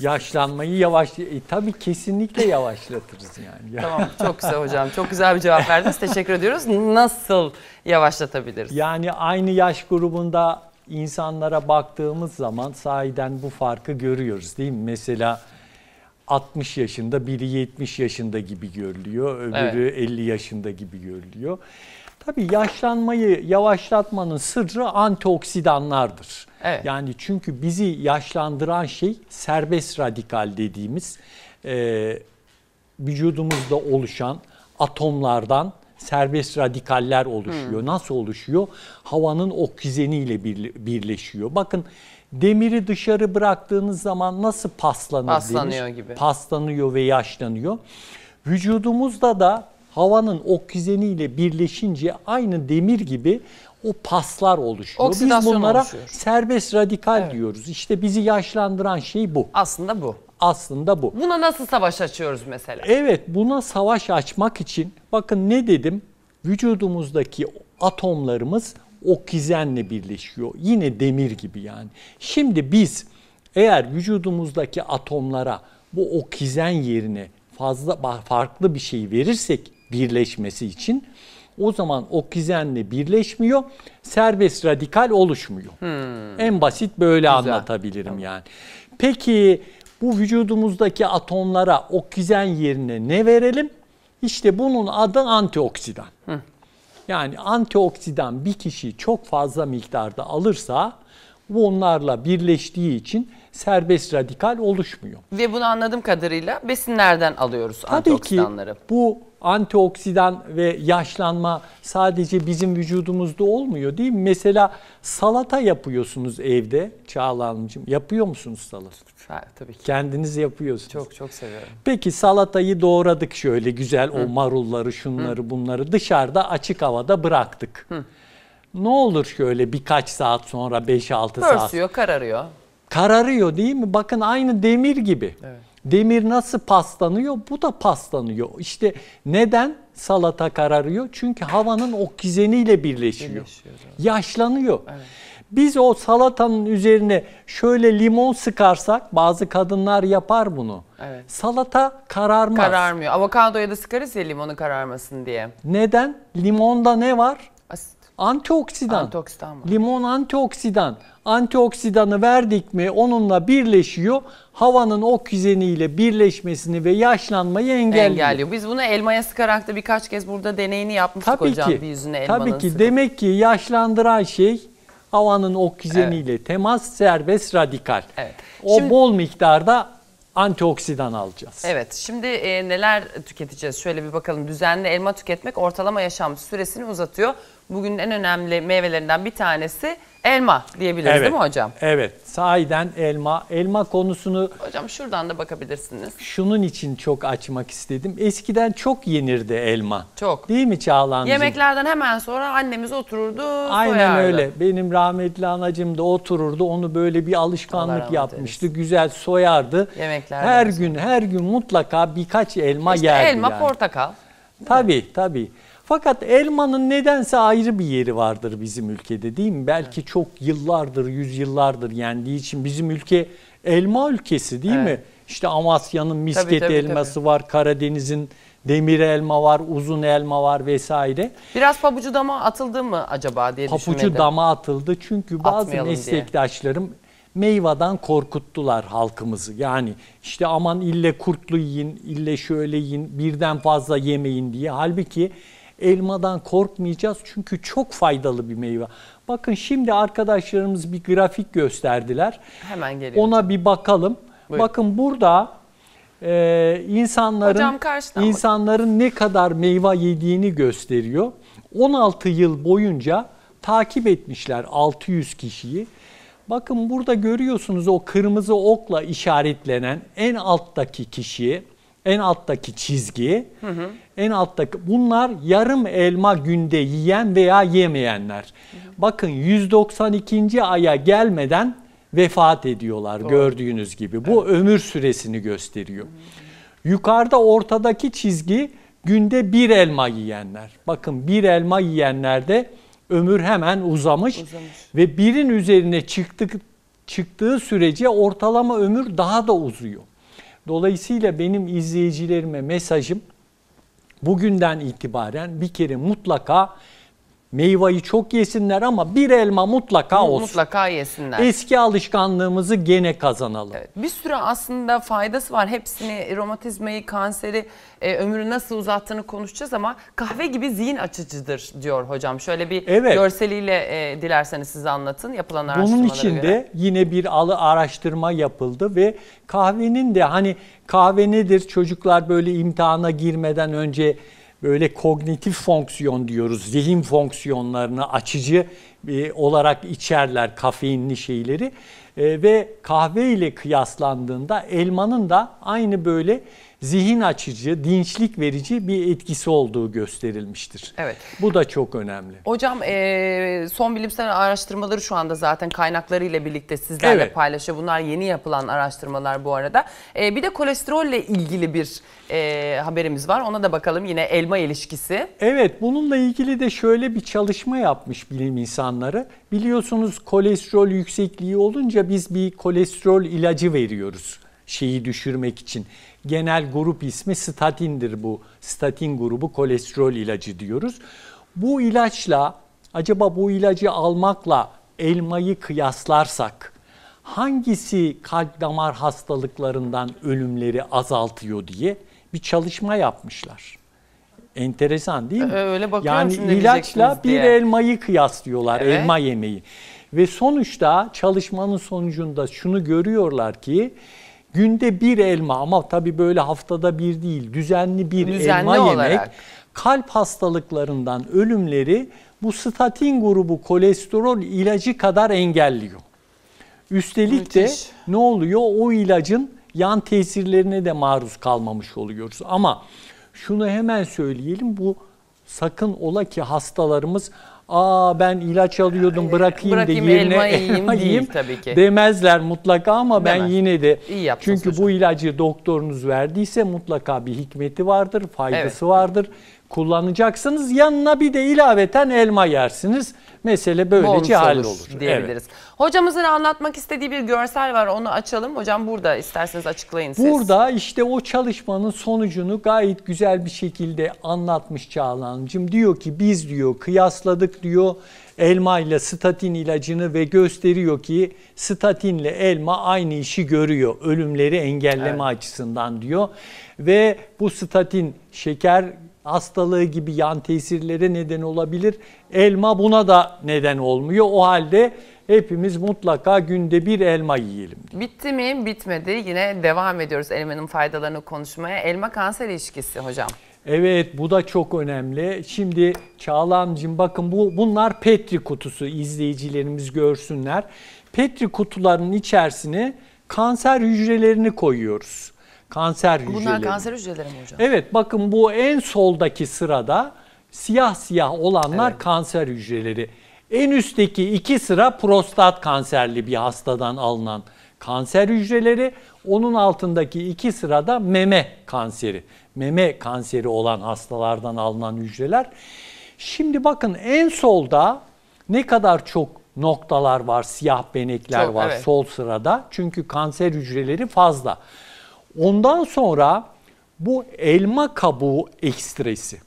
Yaşlanmayı yavaş e, tabii kesinlikle yavaşlatırız yani. *laughs* tamam çok güzel hocam. Çok güzel bir cevap verdiniz. Teşekkür ediyoruz. Nasıl yavaşlatabiliriz? Yani aynı yaş grubunda insanlara baktığımız zaman sahiden bu farkı görüyoruz değil mi? Mesela 60 yaşında biri 70 yaşında gibi görülüyor, öbürü evet. 50 yaşında gibi görülüyor. Tabii yaşlanmayı yavaşlatmanın sırrı antioksidanlardır. Evet. Yani çünkü bizi yaşlandıran şey serbest radikal dediğimiz e, vücudumuzda oluşan atomlardan serbest radikaller oluşuyor. Hmm. Nasıl oluşuyor? Havanın oksijeniyle birleşiyor. Bakın demiri dışarı bıraktığınız zaman nasıl paslanır? Paslanıyor demir? gibi. Paslanıyor ve yaşlanıyor. Vücudumuzda da havanın oksijeniyle birleşince aynı demir gibi o paslar oluşuyor. Oksidasyon Biz bunlara oluşuyor. serbest radikal evet. diyoruz. İşte bizi yaşlandıran şey bu. Aslında bu. Aslında bu. Buna nasıl savaş açıyoruz mesela? Evet buna savaş açmak için bakın ne dedim? Vücudumuzdaki atomlarımız oksijenle birleşiyor. Yine demir gibi yani. Şimdi biz eğer vücudumuzdaki atomlara bu oksijen yerine fazla farklı bir şey verirsek birleşmesi için o zaman oksijenle birleşmiyor, serbest radikal oluşmuyor. Hmm. En basit böyle Güzel. anlatabilirim tamam. yani. Peki bu vücudumuzdaki atomlara oksijen yerine ne verelim? İşte bunun adı antioksidan. Hı. Yani antioksidan bir kişi çok fazla miktarda alırsa bu onlarla birleştiği için serbest radikal oluşmuyor. Ve bunu anladığım kadarıyla besinlerden alıyoruz Tabii antioksidanları. Tabii ki bu antioksidan ve yaşlanma sadece bizim vücudumuzda olmuyor değil mi? Mesela salata yapıyorsunuz evde Çağla Hanımcığım. Yapıyor musunuz salata? tabii ki. Kendiniz yapıyorsunuz. Çok çok seviyorum. Peki salatayı doğradık şöyle güzel Hı. o marulları şunları Hı. bunları dışarıda açık havada bıraktık. Hı. Ne olur şöyle birkaç saat sonra 5-6 saat. Pörsüyor, kararıyor. Kararıyor değil mi? Bakın aynı demir gibi. Evet. Demir nasıl paslanıyor? Bu da paslanıyor. İşte neden salata kararıyor? Çünkü havanın oksijeniyle birleşiyor. Yaşlanıyor. Evet. Biz o salatanın üzerine şöyle limon sıkarsak bazı kadınlar yapar bunu. Evet. Salata kararmaz. Kararmıyor. Avokadoya da sıkarız ya limonu kararmasın diye. Neden? Limonda ne var? Antioksidan. Antioksidan Limon antioksidan. Antioksidanı verdik mi onunla birleşiyor. Havanın oksijeniyle birleşmesini ve yaşlanmayı engelliyor. engelliyor. Biz bunu elmaya sıkarak da birkaç kez burada deneyini yapmıştık tabii hocam ki, bir yüzüne elmanın Tabii ki sıkıp. demek ki yaşlandıran şey havanın oksijeniyle evet. temas serbest radikal. Evet. O Şimdi, bol miktarda antioksidan alacağız. Evet şimdi e, neler tüketeceğiz şöyle bir bakalım düzenli elma tüketmek ortalama yaşam süresini uzatıyor. Bugün en önemli meyvelerinden bir tanesi elma diyebiliriz evet, değil mi hocam? Evet. Sahiden elma. Elma konusunu... Hocam şuradan da bakabilirsiniz. Şunun için çok açmak istedim. Eskiden çok yenirdi elma. Çok. Değil mi Çağla'nızın? Yemeklerden hemen sonra annemiz otururdu, Aynen soyardı. öyle. Benim rahmetli anacım da otururdu. Onu böyle bir alışkanlık yapmıştı. Güzel soyardı. Yemekler. her gün, her gün mutlaka birkaç elma işte yerdi. elma, yani. portakal. Tabii, tabii. Fakat elmanın nedense ayrı bir yeri vardır bizim ülkede değil mi? Belki evet. çok yıllardır, yüzyıllardır yendiği için bizim ülke elma ülkesi değil evet. mi? İşte Amasya'nın misket tabii, tabii, elması tabii. var, Karadeniz'in demir elma var, uzun elma var vesaire. Biraz pabucu dama atıldı mı acaba diye pabucu düşünmedim. Pabucu dama atıldı çünkü bazı Atmayalım meslektaşlarım meyvadan korkuttular halkımızı. Yani işte aman ille kurtlu yiyin, ille şöyle yiyin, birden fazla yemeyin diye. Halbuki Elmadan korkmayacağız çünkü çok faydalı bir meyve. Bakın şimdi arkadaşlarımız bir grafik gösterdiler. Hemen geliyor. Ona bir bakalım. Buyurun. Bakın burada e, insanların insanların ne kadar meyve yediğini gösteriyor. 16 yıl boyunca takip etmişler 600 kişiyi. Bakın burada görüyorsunuz o kırmızı okla işaretlenen en alttaki kişiyi, en alttaki çizgi. Hı hı en alttaki bunlar yarım elma günde yiyen veya yemeyenler. Bakın 192. aya gelmeden vefat ediyorlar Doğru. gördüğünüz gibi. Bu evet. ömür süresini gösteriyor. Yukarıda ortadaki çizgi günde bir elma yiyenler. Bakın bir elma yiyenlerde ömür hemen uzamış, uzamış. ve birin üzerine çıktık, çıktığı sürece ortalama ömür daha da uzuyor. Dolayısıyla benim izleyicilerime mesajım bugünden itibaren bir kere mutlaka Meyveyi çok yesinler ama bir elma mutlaka olsun. Mutlaka yesinler. Eski alışkanlığımızı gene kazanalım. Evet, bir sürü aslında faydası var. Hepsini romatizmayı, kanseri, e, ömrü nasıl uzattığını konuşacağız ama kahve gibi zihin açıcıdır diyor hocam. Şöyle bir evet. görseliyle e, dilerseniz size anlatın yapılan araştırmalara Bunun için de yine bir alı araştırma yapıldı ve kahvenin de hani kahve nedir çocuklar böyle imtihana girmeden önce böyle kognitif fonksiyon diyoruz. Zihin fonksiyonlarını açıcı e, olarak içerler kafeinli şeyleri. E, ve kahve ile kıyaslandığında elmanın da aynı böyle zihin açıcı, dinçlik verici bir etkisi olduğu gösterilmiştir. Evet. Bu da çok önemli. Hocam son bilimsel araştırmaları şu anda zaten kaynaklarıyla birlikte sizlerle evet. paylaşıyor. Bunlar yeni yapılan araştırmalar bu arada. bir de kolesterolle ilgili bir haberimiz var. Ona da bakalım yine elma ilişkisi. Evet bununla ilgili de şöyle bir çalışma yapmış bilim insanları. Biliyorsunuz kolesterol yüksekliği olunca biz bir kolesterol ilacı veriyoruz şeyi düşürmek için. Genel grup ismi statindir bu. Statin grubu kolesterol ilacı diyoruz. Bu ilaçla acaba bu ilacı almakla elmayı kıyaslarsak hangisi kalp damar hastalıklarından ölümleri azaltıyor diye bir çalışma yapmışlar. Enteresan değil mi? Ee, öyle yani ilaçla bir diye. elmayı kıyaslıyorlar, evet. elma yemeği. Ve sonuçta çalışmanın sonucunda şunu görüyorlar ki Günde bir elma ama tabii böyle haftada bir değil düzenli bir düzenli elma olarak. yemek kalp hastalıklarından ölümleri bu statin grubu kolesterol ilacı kadar engelliyor. Üstelik Müthiş. de ne oluyor? O ilacın yan tesirlerine de maruz kalmamış oluyoruz. Ama şunu hemen söyleyelim bu sakın ola ki hastalarımız aa ben ilaç alıyordum ee, bırakayım, bırakayım da yerine elma *laughs* yiyeyim, elma yiyeyim tabii ki. demezler mutlaka ama Demez. ben yine de İyi çünkü hocam. bu ilacı doktorunuz verdiyse mutlaka bir hikmeti vardır, faydası evet. vardır. Kullanacaksınız. Yanına bir de ilaveten elma yersiniz mesele böylece hallolur. Diyebiliriz. Evet. Hocamızın anlatmak istediği bir görsel var onu açalım. Hocam burada isterseniz açıklayın siz. Burada işte o çalışmanın sonucunu gayet güzel bir şekilde anlatmış Çağlan'cığım. Diyor ki biz diyor kıyasladık diyor elma ile statin ilacını ve gösteriyor ki statinle elma aynı işi görüyor ölümleri engelleme evet. açısından diyor. Ve bu statin şeker hastalığı gibi yan tesirlere neden olabilir. Elma buna da neden olmuyor. O halde hepimiz mutlaka günde bir elma yiyelim. Bitti mi? Bitmedi. Yine devam ediyoruz elmanın faydalarını konuşmaya. Elma kanser ilişkisi hocam. Evet bu da çok önemli. Şimdi Çağlamcığım bakın bu bunlar Petri kutusu izleyicilerimiz görsünler. Petri kutularının içerisine kanser hücrelerini koyuyoruz. Kanser Bunlar hücreleri. Bunlar kanser hücreleri mi hocam? Evet bakın bu en soldaki sırada siyah siyah olanlar evet. kanser hücreleri. En üstteki iki sıra prostat kanserli bir hastadan alınan kanser hücreleri. Onun altındaki iki sırada meme kanseri. Meme kanseri olan hastalardan alınan hücreler. Şimdi bakın en solda ne kadar çok noktalar var, siyah benekler çok, var evet. sol sırada. Çünkü kanser hücreleri fazla. Ondan sonra bu elma kabuğu ekstresi.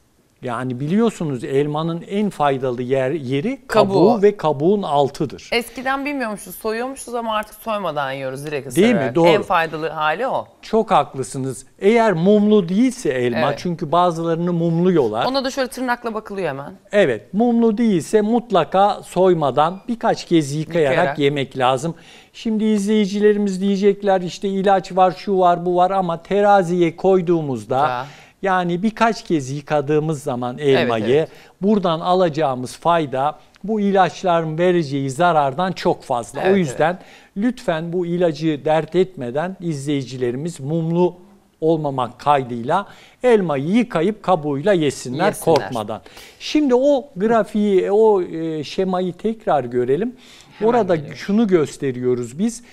Yani biliyorsunuz elmanın en faydalı yer yeri kabuğu, kabuğu ve kabuğun altıdır. Eskiden bilmiyormuşuz, soyuyormuşuz ama artık soymadan yiyoruz direkt ısırarak. Değil mi? Doğru. En faydalı hali o. Çok haklısınız. Eğer mumlu değilse elma evet. çünkü bazılarını mumlu yolar. Ona da şöyle tırnakla bakılıyor hemen. Evet, mumlu değilse mutlaka soymadan birkaç kez yıkayarak, yıkayarak. yemek lazım. Şimdi izleyicilerimiz diyecekler işte ilaç var, şu var, bu var ama teraziye koyduğumuzda ya yani birkaç kez yıkadığımız zaman elmayı evet, evet. buradan alacağımız fayda bu ilaçların vereceği zarardan çok fazla. Evet, o yüzden evet. lütfen bu ilacı dert etmeden izleyicilerimiz mumlu olmamak kaydıyla elmayı yıkayıp kabuğuyla yesinler, yesinler. korkmadan. Şimdi o grafiği, o e, şemayı tekrar görelim. Hemen Orada geliyorum. şunu gösteriyoruz biz.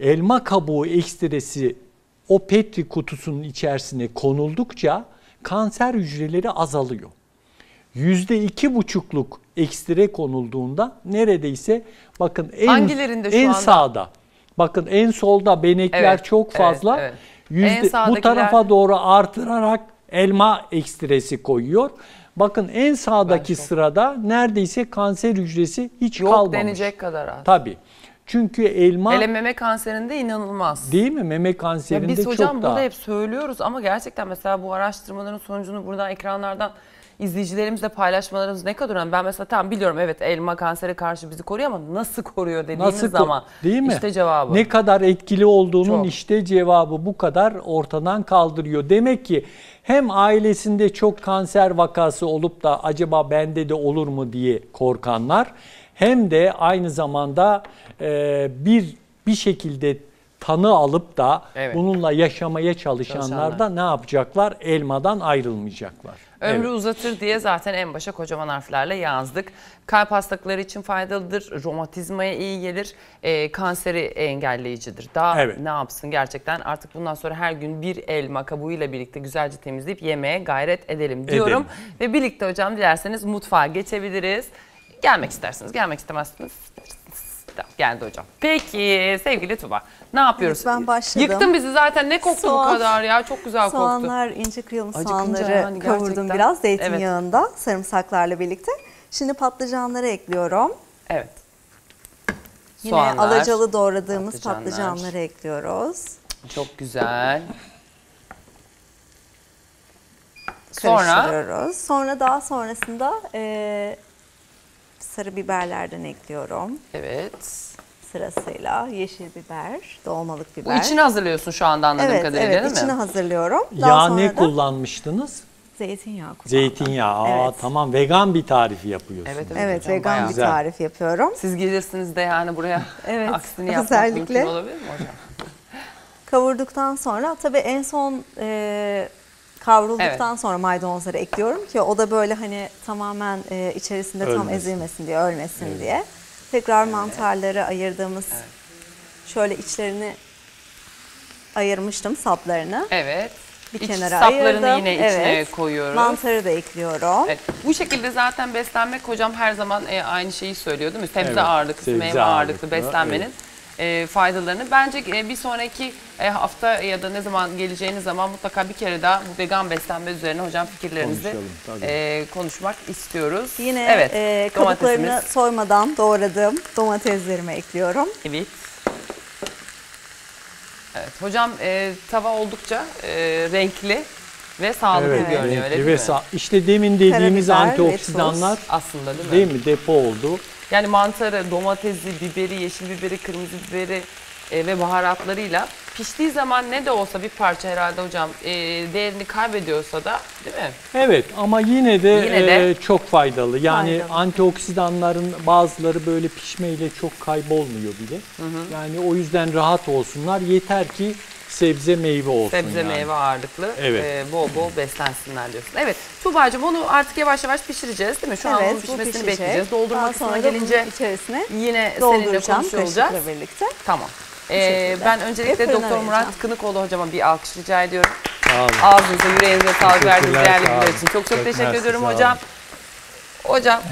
Elma kabuğu ekstresi o petri kutusunun içerisine konuldukça kanser hücreleri azalıyor. Yüzde iki buçukluk ekstire konulduğunda neredeyse bakın en, Hangilerinde şu en anda? sağda bakın en solda benekler evet, çok fazla evet, evet. Yüzde, sağdakiler... bu tarafa doğru artırarak elma ekstresi koyuyor. Bakın en sağdaki ben sırada neredeyse kanser hücresi hiç Yok kalmamış. Yok denecek kadar az. Tabii. Çünkü elma... Hele meme kanserinde inanılmaz. Değil mi? Meme kanserinde çok daha. Biz hocam burada hep söylüyoruz ama gerçekten mesela bu araştırmaların sonucunu buradan ekranlardan izleyicilerimizle paylaşmalarımız ne kadar önemli. Ben mesela tam biliyorum evet elma kansere karşı bizi koruyor ama nasıl koruyor dediğiniz nasıl, zaman değil mi? işte cevabı. Ne kadar etkili olduğunun çok. işte cevabı bu kadar ortadan kaldırıyor. Demek ki hem ailesinde çok kanser vakası olup da acaba bende de olur mu diye korkanlar hem de aynı zamanda e, bir bir şekilde tanı alıp da evet. bununla yaşamaya çalışanlar da ne yapacaklar? Elmadan ayrılmayacaklar. Ömrü evet. uzatır diye zaten en başa kocaman harflerle yazdık. Kalp hastalıkları için faydalıdır, romatizmaya iyi gelir, e, kanseri engelleyicidir. Daha evet. ne yapsın gerçekten artık bundan sonra her gün bir elma kabuğuyla birlikte güzelce temizleyip yemeye gayret edelim diyorum. Edelim. Ve birlikte hocam dilerseniz mutfağa geçebiliriz. Gelmek istersiniz, gelmek istemezsiniz. Tamam, geldi hocam. Peki sevgili Tuba ne yapıyoruz? Evet, ben başladım. Yıktın bizi zaten ne koktu Soğan, bu kadar ya çok güzel koktu. Soğanlar ince kıyılmış soğanları hani kavurdum biraz zeytinyağında evet. sarımsaklarla birlikte. Şimdi patlıcanları ekliyorum. Evet. Soğanlar. Yine alacalı doğradığımız patlıcanlar. patlıcanları ekliyoruz. Çok güzel. Sonra? Sonra daha sonrasında e, sarı biberlerden ekliyorum. Evet. Sırasıyla yeşil biber, dolmalık biber. Bu içini hazırlıyorsun şu anda anladığım evet, kadarıyla evet, değil mi? Evet, içini hazırlıyorum. Daha Yağ ne kullanmıştınız? Zeytinyağı kullandım. Zeytinyağı. Aa, evet. Tamam vegan bir tarifi yapıyorsun. Evet, evet, evet vegan bayağı. bir tarif yapıyorum. Siz gelirsiniz de yani buraya *laughs* evet, aksini yapmak özellikle. mümkün olabilir mi hocam? Kavurduktan sonra tabii en son e, Kavrulduktan evet. sonra maydanozları ekliyorum ki o da böyle hani tamamen e, içerisinde ölmesin. tam ezilmesin diye, ölmesin evet. diye. Tekrar evet. mantarları ayırdığımız evet. şöyle içlerini ayırmıştım saplarını. Evet. Bir İç, kenara saplarını ayırdım. yine içine evet. koyuyoruz. Mantarı da ekliyorum. Evet. Bu şekilde zaten beslenmek hocam her zaman e, aynı şeyi söylüyor değil mi? Sebze evet. ağırlıklı, meyve ağırlıklı, ağırlıklı beslenmenin. Evet e, faydalarını. Bence e, bir sonraki e, hafta ya da ne zaman geleceğiniz zaman mutlaka bir kere daha bu vegan beslenme üzerine hocam fikirlerinizi e, konuşmak istiyoruz. Yine evet, e, kabuklarını soymadan doğradığım domateslerimi ekliyorum. Evet. Evet hocam e, tava oldukça e, renkli ve sağlıklı evet, görünüyor öyle değil ve mi? İşte demin dediğimiz Karabiber antioksidanlar aslında değil mi? Değil mi? Depo oldu. Yani mantarı, domatesi, biberi, yeşil biberi, kırmızı biberi e, ve baharatlarıyla piştiği zaman ne de olsa bir parça herhalde hocam e, değerini kaybediyorsa da değil mi? Evet ama yine de, yine de e, çok faydalı. Yani faydalı. antioksidanların bazıları böyle pişmeyle çok kaybolmuyor bile. Hı hı. Yani o yüzden rahat olsunlar. Yeter ki sebze meyve olsun Sebze yani. meyve ağırlıklı evet. e, bol bol beslensinler diyorsun. Evet Tuğba'cığım onu artık yavaş yavaş pişireceğiz değil mi? Şu evet, an bunun pişmesini bu pişecek. bekleyeceğiz. Doldurma sonra gelince içerisine yine seninle konuşuyor olacağız. birlikte. Tamam. Ee, ben öncelikle Doktor Murat Kınıkoğlu hocama bir alkış rica ediyorum. Ağzınıza, yüreğinize sağlık verdiğiniz değerli bilgiler için. Çok çok, çok teşekkür ediyorum hocam. Hocam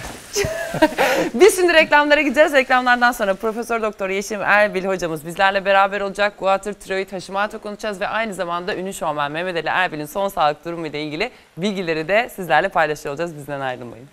bir şimdi reklamlara gideceğiz. Reklamlardan sonra Profesör Doktor Yeşim Erbil hocamız bizlerle beraber olacak. Guatr tiroid Hashimoto konuşacağız ve aynı zamanda ünlü şovmen Mehmet Ali Erbil'in son sağlık durumu ile ilgili bilgileri de sizlerle paylaşıyor olacağız. Bizden ayrılmayın.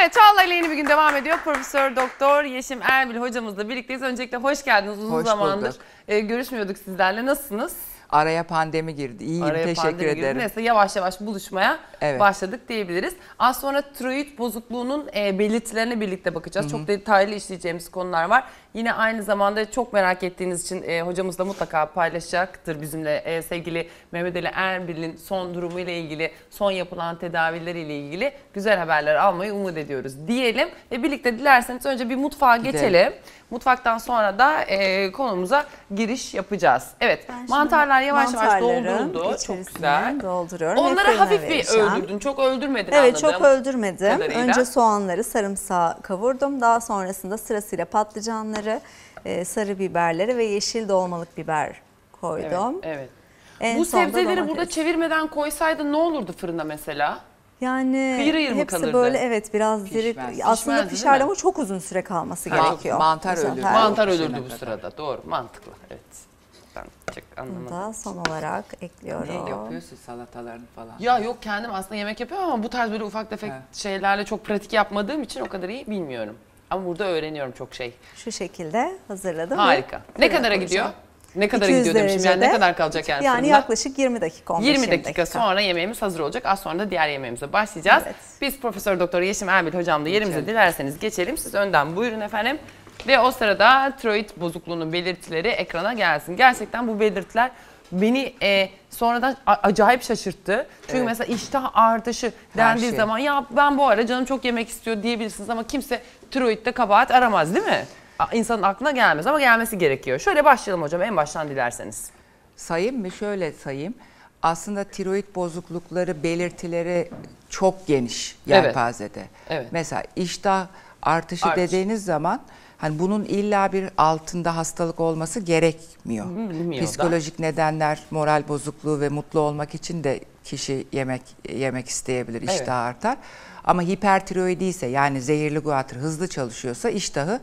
Evet Çağla ile yeni bir gün devam ediyor. Profesör Doktor Yeşim Erbil hocamızla birlikteyiz. Öncelikle hoş geldiniz. Uzun hoş zamandır bulduk. E, görüşmüyorduk sizlerle. Nasılsınız? Araya pandemi girdi. İyiyim Araya teşekkür pandemi ederim. Girdi. Neyse yavaş yavaş buluşmaya evet. başladık diyebiliriz. Az sonra tiroid bozukluğunun e, belirtilerine birlikte bakacağız. Hı-hı. Çok detaylı işleyeceğimiz konular var. Yine aynı zamanda çok merak ettiğiniz için e, hocamız da mutlaka paylaşacaktır bizimle e, sevgili Mehmet Ali Erbil'in son durumu ile ilgili, son yapılan tedaviler ile ilgili güzel haberler almayı umut ediyoruz diyelim ve birlikte dilerseniz önce bir mutfağa geçelim. Gidelim. Mutfaktan sonra da e, konumuza giriş yapacağız. Evet, mantarlar yavaş yavaş dolduruldu. Çok güzel. Dolduruyorum. Onları hafif bir öldürdün. Çok öldürmedin Evet, çok öldürmedim. Kadarıyla. Önce soğanları sarımsağa kavurdum. Daha sonrasında sırasıyla patlıcanları soğanları, sarı e, biberleri ve yeşil dolmalık biber koydum. Evet. evet. En Bu sebzeleri burada çevirmeden koysaydın ne olurdu fırında mesela? Yani kıyır kıyır hepsi kalırdı? böyle evet biraz Pişmez. diri aslında pişerdi ama çok uzun süre kalması ha, gerekiyor. Mantar Mesela, ölür. Mantar ölürdü bu kadar. sırada doğru mantıklı evet. Ben çok anlamadım. Bunu son olarak ekliyorum. Ne yapıyorsun salatalarını falan? Ya yok kendim aslında yemek yapıyorum ama bu tarz böyle ufak tefek He. şeylerle çok pratik yapmadığım için o kadar iyi bilmiyorum. Ama burada öğreniyorum çok şey. Şu şekilde hazırladım. Harika. ne kadara konuşalım. gidiyor? Ne kadar gidiyor demişim yani ne kadar kalacak yani Yani fırında? yaklaşık 20 dakika 15 20 dakika, dakika sonra yemeğimiz hazır olacak. Az sonra da diğer yemeğimize başlayacağız. Evet. Biz Profesör Doktor Yeşim Erbil hocam da yerimize dilerseniz geçelim. Siz önden buyurun efendim. Ve o sırada tiroid bozukluğunun belirtileri ekrana gelsin. Gerçekten bu belirtiler beni e, sonradan acayip şaşırttı. Çünkü evet. mesela iştah artışı dendiği şey. zaman ya ben bu ara canım çok yemek istiyor diyebilirsiniz ama kimse Tiroitte kabahat aramaz değil mi? İnsanın aklına gelmez ama gelmesi gerekiyor. Şöyle başlayalım hocam en baştan dilerseniz. Sayayım mı? Şöyle sayayım. Aslında tiroid bozuklukları belirtileri çok geniş yelpazede. Evet. evet. Mesela iştah artışı Artış. dediğiniz zaman Hani bunun illa bir altında hastalık olması gerekmiyor. Bilmiyor Psikolojik da. nedenler, moral bozukluğu ve mutlu olmak için de kişi yemek yemek isteyebilir, evet. artar. Ama hipertiroidi ise yani zehirli guatr hızlı çalışıyorsa iştahı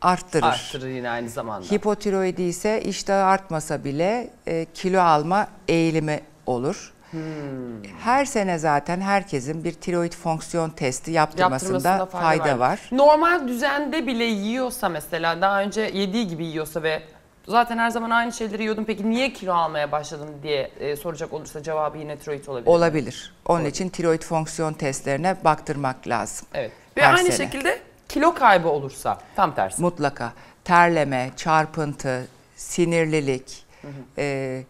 arttırır. Arttırır yine aynı zamanda. Hipotiroidi ise iştahı artmasa bile e, kilo alma eğilimi olur. Hmm. Her sene zaten herkesin bir tiroid fonksiyon testi yaptırmasında, yaptırmasında fayda, var. var. Normal düzende bile yiyorsa mesela daha önce yediği gibi yiyorsa ve zaten her zaman aynı şeyleri yiyordum peki niye kilo almaya başladın diye e, soracak olursa cevabı yine tiroid olabilir. Olabilir. Onun olabilir. için tiroid fonksiyon testlerine baktırmak lazım. Evet. Ve aynı sene. şekilde kilo kaybı olursa tam tersi. Mutlaka. Terleme, çarpıntı, sinirlilik, hı hı. E,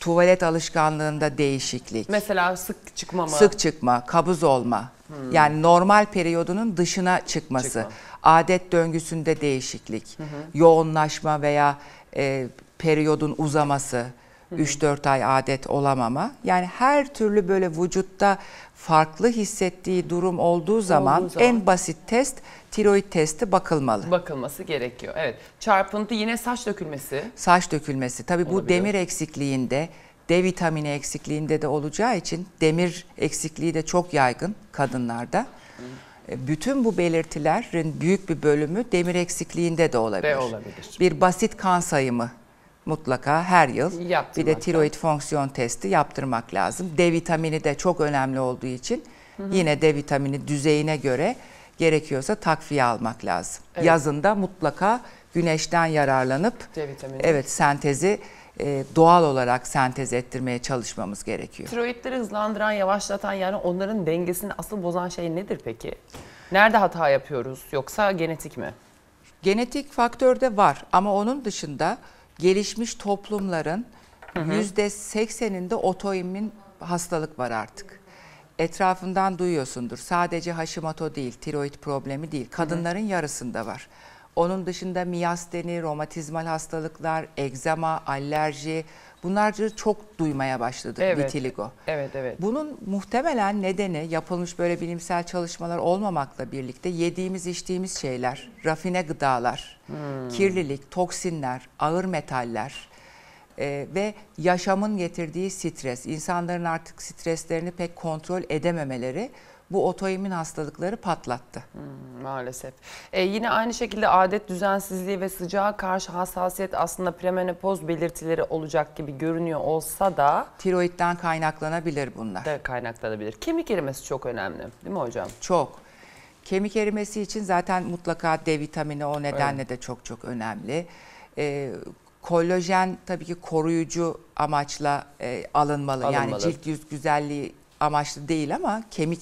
tuvalet alışkanlığında değişiklik. Mesela sık çıkmama. Sık çıkma, kabız olma. Hmm. Yani normal periyodunun dışına çıkması. Çıkma. Adet döngüsünde değişiklik. Hı hı. Yoğunlaşma veya e, periyodun uzaması. 3-4 ay adet olamama. Yani her türlü böyle vücutta farklı hissettiği durum olduğu zaman, olduğu zaman. en basit test tiroid testi bakılmalı. Bakılması gerekiyor. Evet. Çarpıntı yine saç dökülmesi. Saç dökülmesi. Tabii bu Olabilir. demir eksikliğinde, D vitamini eksikliğinde de olacağı için demir eksikliği de çok yaygın kadınlarda. E, bütün bu belirtilerin büyük bir bölümü demir eksikliğinde de olabilir. De olabilir. Bir basit kan sayımı mutlaka her yıl yaptırmak bir de tiroid lazım. fonksiyon testi yaptırmak lazım. D vitamini de çok önemli olduğu için hı hı. yine D vitamini düzeyine göre gerekiyorsa takviye almak lazım. Evet. Yazında mutlaka güneşten yararlanıp D vitamini. evet sentezi e, doğal olarak sentez ettirmeye çalışmamız gerekiyor. Tiroidleri hızlandıran, yavaşlatan yani onların dengesini asıl bozan şey nedir peki? Nerede hata yapıyoruz yoksa genetik mi? Genetik faktör de var ama onun dışında gelişmiş toplumların yüzde sekseninde otoimmün hastalık var artık etrafından duyuyorsundur. Sadece Hashimoto değil, tiroid problemi değil. Kadınların evet. yarısında var. Onun dışında miyasteni, romatizmal hastalıklar, egzama, alerji bunlarca çok duymaya başladık evet, vitiligo. Evet, evet. Bunun muhtemelen nedeni yapılmış böyle bilimsel çalışmalar olmamakla birlikte yediğimiz içtiğimiz şeyler, rafine gıdalar, hmm. kirlilik, toksinler, ağır metaller ee, ve yaşamın getirdiği stres, insanların artık streslerini pek kontrol edememeleri bu otoimmün hastalıkları patlattı. Hmm, maalesef. Ee, yine aynı şekilde adet düzensizliği ve sıcağa karşı hassasiyet aslında premenopoz belirtileri olacak gibi görünüyor olsa da... Tiroidden kaynaklanabilir bunlar. De kaynaklanabilir. Kemik erimesi çok önemli değil mi hocam? Çok. Kemik erimesi için zaten mutlaka D vitamini o nedenle evet. de çok çok önemli. Ee, Kolajen tabii ki koruyucu amaçla e, alınmalı. alınmalı. Yani cilt yüz güzelliği amaçlı değil ama kemik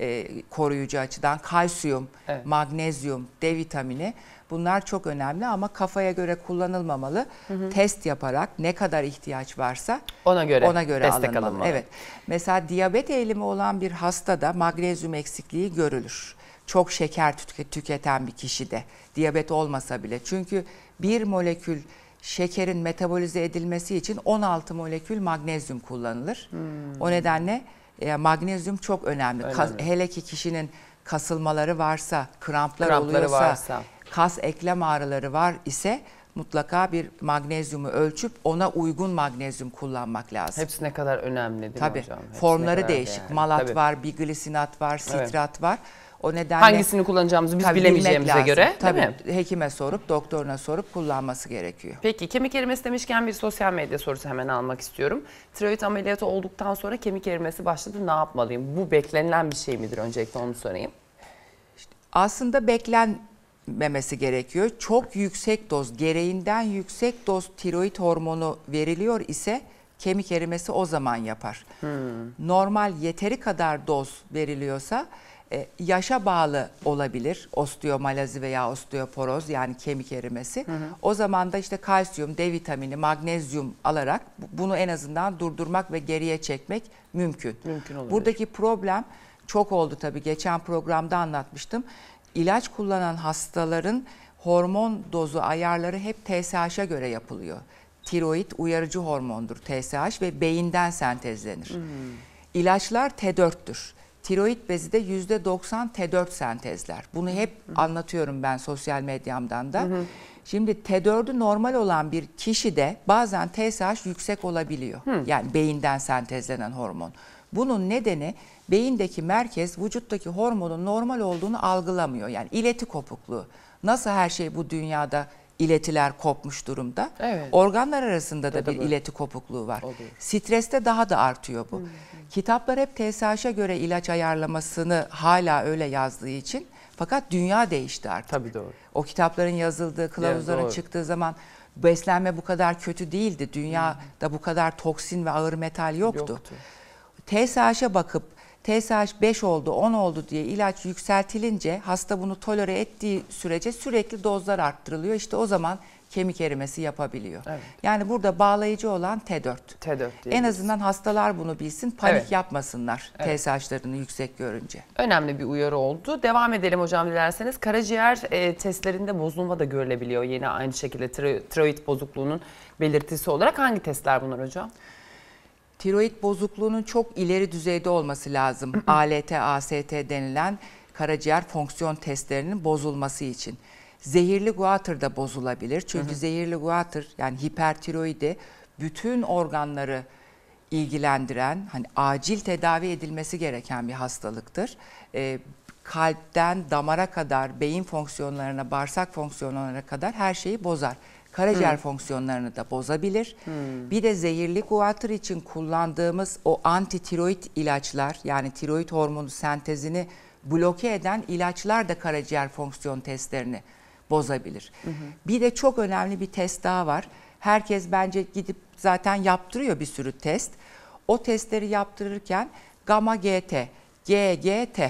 e, koruyucu açıdan kalsiyum, evet. magnezyum, D vitamini bunlar çok önemli ama kafaya göre kullanılmamalı. Hı hı. Test yaparak ne kadar ihtiyaç varsa ona göre ona göre destek alınmalı. alınmalı. Evet. Mesela diyabet eğilimi olan bir hastada magnezyum eksikliği görülür. Çok şeker tüketen bir kişide diyabet olmasa bile. Çünkü bir molekül şekerin metabolize edilmesi için 16 molekül magnezyum kullanılır. Hmm. O nedenle e, magnezyum çok önemli. önemli. Kas, hele ki kişinin kasılmaları varsa, kramplar krampları oluyorsa, varsa. kas eklem ağrıları var ise mutlaka bir magnezyumu ölçüp ona uygun magnezyum kullanmak lazım. Hepsi ne kadar önemli değil Tabii. mi hocam? Hepsi Formları değişik. Yani. Malat Tabii. var, biglisinat var, sitrat evet. var. O nedenle hangisini kullanacağımızı biz tabii bilemeyeceğimize lazım. göre, tabii, değil mi? Hekime sorup, doktoruna sorup kullanması gerekiyor. Peki kemik erimesi demişken bir sosyal medya sorusu hemen almak istiyorum. Tiroid ameliyatı olduktan sonra kemik erimesi başladı. Ne yapmalıyım? Bu beklenilen bir şey midir? Öncelikle onu sorayım. aslında beklenmemesi gerekiyor. Çok yüksek doz, gereğinden yüksek doz tiroid hormonu veriliyor ise kemik erimesi o zaman yapar. Hmm. Normal yeteri kadar doz veriliyorsa e, yaşa bağlı olabilir osteomalazi veya osteoporoz yani kemik erimesi. Hı hı. O zaman da işte kalsiyum, D vitamini, magnezyum alarak bunu en azından durdurmak ve geriye çekmek mümkün. Mümkün olabilir. Buradaki problem çok oldu tabii geçen programda anlatmıştım. İlaç kullanan hastaların hormon dozu ayarları hep TSH'a göre yapılıyor. Tiroid uyarıcı hormondur TSH ve beyinden sentezlenir. Hı hmm. hı. İlaçlar T4'tür tiroid bezi de %90 T4 sentezler. Bunu hep hı hı. anlatıyorum ben sosyal medyamdan da. Hı hı. Şimdi T4'ü normal olan bir kişi de bazen TSH yüksek olabiliyor. Hı. Yani beyinden sentezlenen hormon. Bunun nedeni beyindeki merkez vücuttaki hormonun normal olduğunu algılamıyor. Yani ileti kopukluğu. Nasıl her şey bu dünyada iletiler kopmuş durumda. Evet. Organlar arasında da, da bir böyle. ileti kopukluğu var. Olur. Streste daha da artıyor bu. Hı hı. Kitaplar hep TSH'a göre ilaç ayarlamasını hala öyle yazdığı için fakat dünya değişti artık. Tabii doğru. O kitapların yazıldığı, kılavuzların evet, çıktığı zaman beslenme bu kadar kötü değildi. Dünyada bu kadar toksin ve ağır metal yoktu. yoktu. TSH'a bakıp TSH 5 oldu 10 oldu diye ilaç yükseltilince hasta bunu tolere ettiği sürece sürekli dozlar arttırılıyor. İşte o zaman kemik erimesi yapabiliyor. Evet. Yani burada bağlayıcı olan T4. T4 en azından hastalar bunu bilsin, panik evet. yapmasınlar evet. TSH'larını yüksek görünce. Önemli bir uyarı oldu. Devam edelim hocam dilerseniz. Karaciğer e, testlerinde bozulma da görülebiliyor. Yine aynı şekilde tiro tiroid bozukluğunun belirtisi olarak hangi testler bunlar hocam? tiroid bozukluğunun çok ileri düzeyde olması lazım. ALT, AST denilen karaciğer fonksiyon testlerinin bozulması için. Zehirli guatr da bozulabilir. Çünkü mm-hmm. zehirli guatr yani hipertiroidi bütün organları ilgilendiren, hani acil tedavi edilmesi gereken bir hastalıktır. Ee, kalpten damara kadar, beyin fonksiyonlarına, bağırsak fonksiyonlarına kadar her şeyi bozar. Karaciğer hmm. fonksiyonlarını da bozabilir. Hmm. Bir de zehirli guatr için kullandığımız o antitiroid ilaçlar yani tiroid hormonu sentezini bloke eden ilaçlar da karaciğer fonksiyon testlerini bozabilir. Hı Bir de çok önemli bir test daha var. Herkes bence gidip zaten yaptırıyor bir sürü test. O testleri yaptırırken gamma GT, GGT,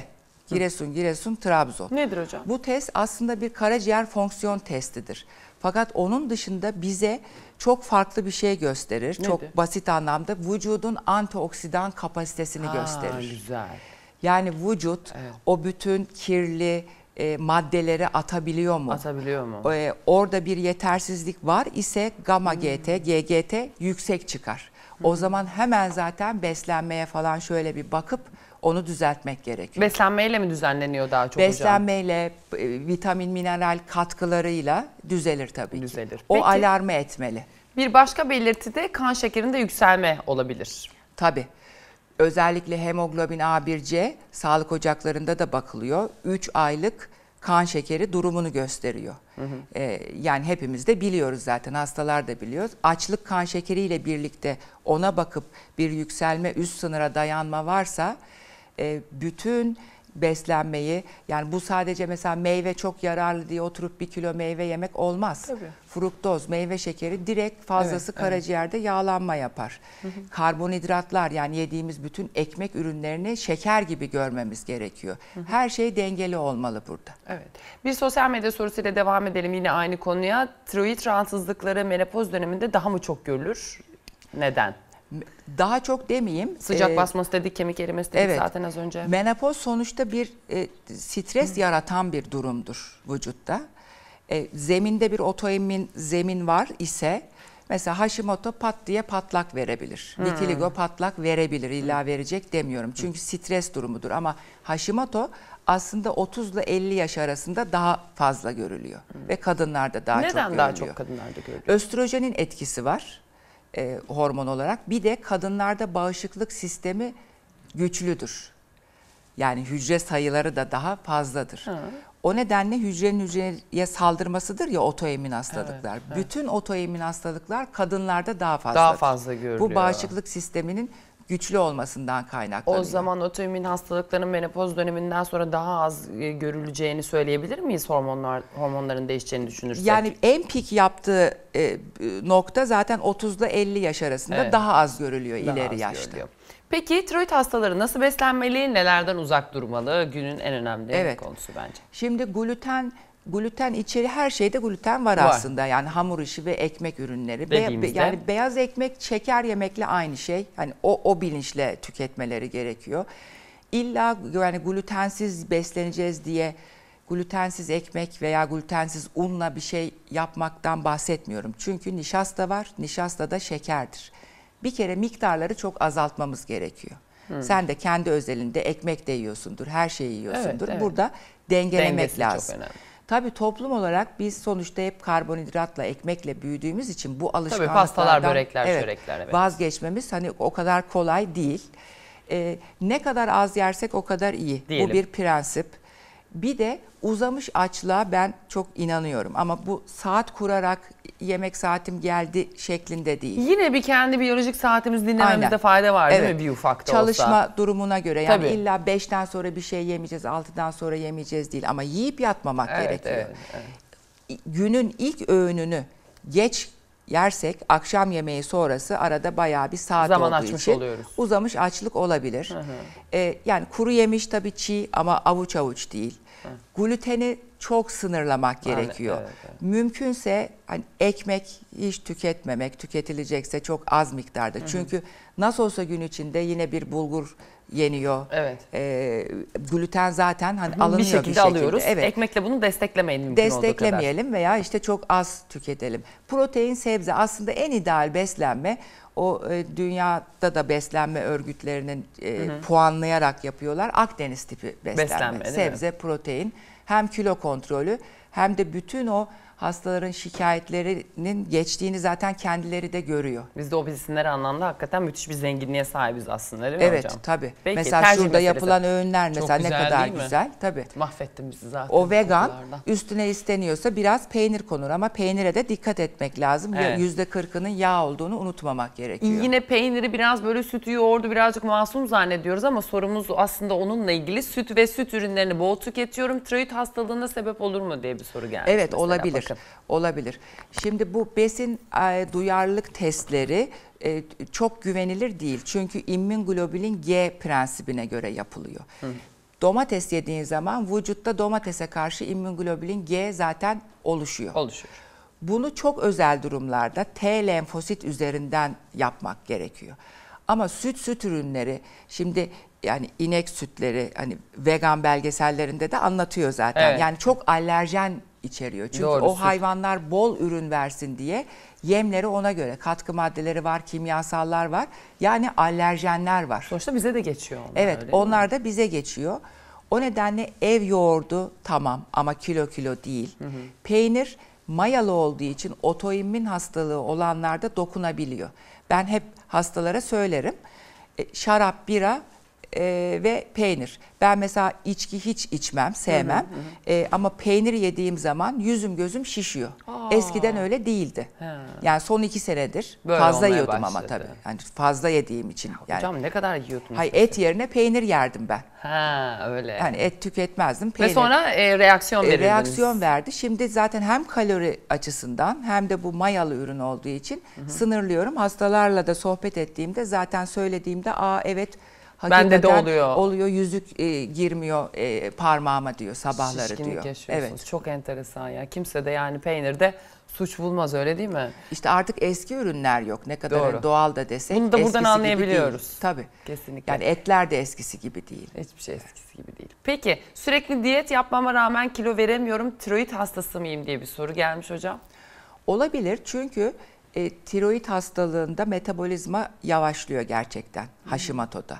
Giresun, Giresun, Trabzon. Nedir hocam? Bu test aslında bir karaciğer fonksiyon testidir. Fakat onun dışında bize çok farklı bir şey gösterir. Nedir? Çok basit anlamda vücudun antioksidan kapasitesini ha, gösterir. Güzel. Yani vücut evet. o bütün kirli e, maddeleri atabiliyor mu? Atabiliyor mu? E, orada bir yetersizlik var ise gamma hmm. GT, GGT yüksek çıkar. Hmm. O zaman hemen zaten beslenmeye falan şöyle bir bakıp onu düzeltmek gerekiyor. Beslenmeyle mi düzenleniyor daha çok Beslenmeyle, hocam? Beslenmeyle, e, vitamin, mineral katkılarıyla düzelir tabii düzelir. ki. Peki, o alarmı etmeli. Bir başka belirti de kan şekerinde yükselme olabilir. Tabii. Özellikle hemoglobin A1C sağlık ocaklarında da bakılıyor. 3 aylık kan şekeri durumunu gösteriyor. Hı hı. Ee, yani hepimiz de biliyoruz zaten hastalar da biliyor. Açlık kan şekeriyle birlikte ona bakıp bir yükselme üst sınıra dayanma varsa e, bütün beslenmeyi yani bu sadece mesela meyve çok yararlı diye oturup bir kilo meyve yemek olmaz. Tabii. Fruktoz, meyve şekeri direkt fazlası evet, karaciğerde evet. yağlanma yapar. Karbonhidratlar yani yediğimiz bütün ekmek ürünlerini şeker gibi görmemiz gerekiyor. Her şey dengeli olmalı burada. Evet. Bir sosyal medya sorusuyla devam edelim yine aynı konuya. Tiroid rahatsızlıkları menopoz döneminde daha mı çok görülür? Neden? daha çok demeyeyim. Sıcak e, basması dedik, kemik erimesi dedik evet, zaten az önce. Menopoz sonuçta bir e, stres Hı. yaratan bir durumdur vücutta. E, zeminde bir otoimmün zemin var ise mesela Hashimoto pat diye patlak verebilir. Hmm. Vitiligo patlak verebilir. İlla verecek demiyorum. Çünkü stres durumudur ama Hashimoto aslında 30 ile 50 yaş arasında daha fazla görülüyor. Hmm. Ve kadınlarda daha Neden çok görülüyor. Neden daha çok kadınlarda görülüyor? Östrojenin etkisi var e, hormon olarak. Bir de kadınlarda bağışıklık sistemi güçlüdür. Yani hücre sayıları da daha fazladır. Hı. O nedenle hücrenin hücreye saldırmasıdır ya otoimmün hastalıklar. Evet, evet. Bütün otoimmün hastalıklar kadınlarda daha fazla. Daha fazla görülüyor. Bu bağışıklık sisteminin güçlü olmasından kaynaklanıyor. O zaman otoimmün hastalıkların menopoz döneminden sonra daha az e, görüleceğini söyleyebilir miyiz hormonlar hormonların değişeceğini düşünürsek? Yani en pik yaptığı e, nokta zaten 30 ile 50 yaş arasında evet. daha az görülüyor daha ileri az yaşta. Görülüyor. Peki tiroid hastaları nasıl beslenmeli, nelerden uzak durmalı? Günün en önemli evet. konusu bence. Şimdi gluten gluten içeri her şeyde gluten var, var aslında. Yani hamur işi ve ekmek ürünleri. Be, yani beyaz ekmek şeker yemekle aynı şey. Hani o o bilinçle tüketmeleri gerekiyor. İlla yani glutensiz besleneceğiz diye glutensiz ekmek veya glutensiz unla bir şey yapmaktan bahsetmiyorum. Çünkü nişasta var. Nişasta da şekerdir. Bir kere miktarları çok azaltmamız gerekiyor. Hmm. Sen de kendi özelinde ekmek de yiyorsundur, her şeyi yiyorsundur. Evet, evet. Burada dengelemek Dengesi lazım. Çok önemli. Tabii toplum olarak biz sonuçta hep karbonhidratla, ekmekle büyüdüğümüz için bu alışkanlıklardan Tabii pastalar, börekler, evet, çörekler. Evet. Vazgeçmemiz hani o kadar kolay değil. Ee, ne kadar az yersek o kadar iyi. Diyelim. Bu bir prensip. Bir de uzamış açlığa ben çok inanıyorum ama bu saat kurarak yemek saatim geldi şeklinde değil. Yine bir kendi biyolojik saatimizi dinlememizde Aynen. fayda var evet. değil mi bir ufakta Çalışma olsa? durumuna göre yani Tabii. illa 5'ten sonra bir şey yemeyeceğiz 6'dan sonra yemeyeceğiz değil ama yiyip yatmamak evet, gerekiyor. Evet, evet. Günün ilk öğününü geç yersek akşam yemeği sonrası arada bayağı bir saat Zaman olduğu açmış için oluyoruz. uzamış açlık olabilir. Hı hı. Ee, yani kuru yemiş tabii çiğ ama avuç avuç değil. Hı. Gluteni çok sınırlamak gerekiyor. Yani, evet, evet. Mümkünse hani ekmek hiç tüketmemek, tüketilecekse çok az miktarda. Hı hı. Çünkü nasıl olsa gün içinde yine bir bulgur yeniyor. Evet. E, gluten zaten hani hı hı, alınıyor bir şekilde. Bir şekilde. alıyoruz. Evet. Ekmekle bunu desteklemeyelim. Desteklemeyelim veya işte çok az tüketelim. Protein, sebze aslında en ideal beslenme o e, dünyada da beslenme örgütlerinin e, hı hı. puanlayarak yapıyorlar. Akdeniz tipi beslenme. beslenme sebze, mi? protein hem kilo kontrolü hem de bütün o hastaların şikayetlerinin geçtiğini zaten kendileri de görüyor. Biz de obezitler anlamda hakikaten müthiş bir zenginliğe sahibiz aslında değil mi evet, hocam? Evet tabii. Peki, mesela şurada meselesi. yapılan öğünler mesela güzel, ne kadar güzel. Tabii. Mahvettim bizi zaten. O vegan üstüne isteniyorsa biraz peynir konur ama peynire de dikkat etmek lazım. Evet. kırkının yağ olduğunu unutmamak gerekiyor. Yine peyniri biraz böyle sütü yoğurdu birazcık masum zannediyoruz ama sorumuz aslında onunla ilgili süt ve süt ürünlerini bol tüketiyorum. Tiroid hastalığına sebep olur mu diye bir soru geldi. Evet olabilir takım. Olabilir. Şimdi bu besin e, duyarlılık testleri e, çok güvenilir değil. Çünkü immunoglobulin G prensibine göre yapılıyor. Hı. Domates yediğin zaman vücutta domatese karşı immunoglobulin G zaten oluşuyor. Oluşuyor. Bunu çok özel durumlarda T lenfosit üzerinden yapmak gerekiyor. Ama süt süt ürünleri şimdi yani inek sütleri hani vegan belgesellerinde de anlatıyor zaten. Evet. Yani çok alerjen içeriyor. Çünkü Doğrusu. o hayvanlar bol ürün versin diye yemleri ona göre katkı maddeleri var, kimyasallar var. Yani alerjenler var. Sonuçta bize de geçiyor onlar. Evet, onlar mi? da bize geçiyor. O nedenle ev yoğurdu tamam ama kilo kilo değil. Hı hı. Peynir mayalı olduğu için otoimmün hastalığı olanlarda dokunabiliyor. Ben hep hastalara söylerim. E, şarap, bira e, ve peynir. Ben mesela içki hiç içmem, sevmem. Hı hı hı. E, ama peynir yediğim zaman yüzüm gözüm şişiyor. Aa. Eskiden öyle değildi. He. Yani son iki senedir Böyle fazla yiyordum başladı. ama tabii. Yani fazla yediğim için. yani, hocam ne kadar yiyordunuz? Hayır et yerine peynir yerdim ben. Ha öyle. Yani et tüketmezdim. Peynir. Ve sonra e, reaksiyon e, verildiniz. reaksiyon verdi. Şimdi zaten hem kalori açısından hem de bu mayalı ürün olduğu için hı hı. sınırlıyorum. Hastalarla da sohbet ettiğimde zaten söylediğimde aa evet Hakikaten Bende de oluyor. Oluyor yüzük e, girmiyor e, parmağıma diyor sabahları Şişkinlik diyor. yaşıyorsunuz. Evet. Çok enteresan ya. Kimse de yani peynirde suç bulmaz öyle değil mi? İşte artık eski ürünler yok. Ne kadar Doğru. Hani doğal da desek. Bunu da buradan anlayabiliyoruz. Tabii. Kesinlikle. Yani etler de eskisi gibi değil. Hiçbir şey eskisi gibi değil. Peki sürekli diyet yapmama rağmen kilo veremiyorum. Tiroid hastası mıyım diye bir soru gelmiş hocam. Olabilir çünkü e, tiroid hastalığında metabolizma yavaşlıyor gerçekten Hı-hı. Hashimoto'da.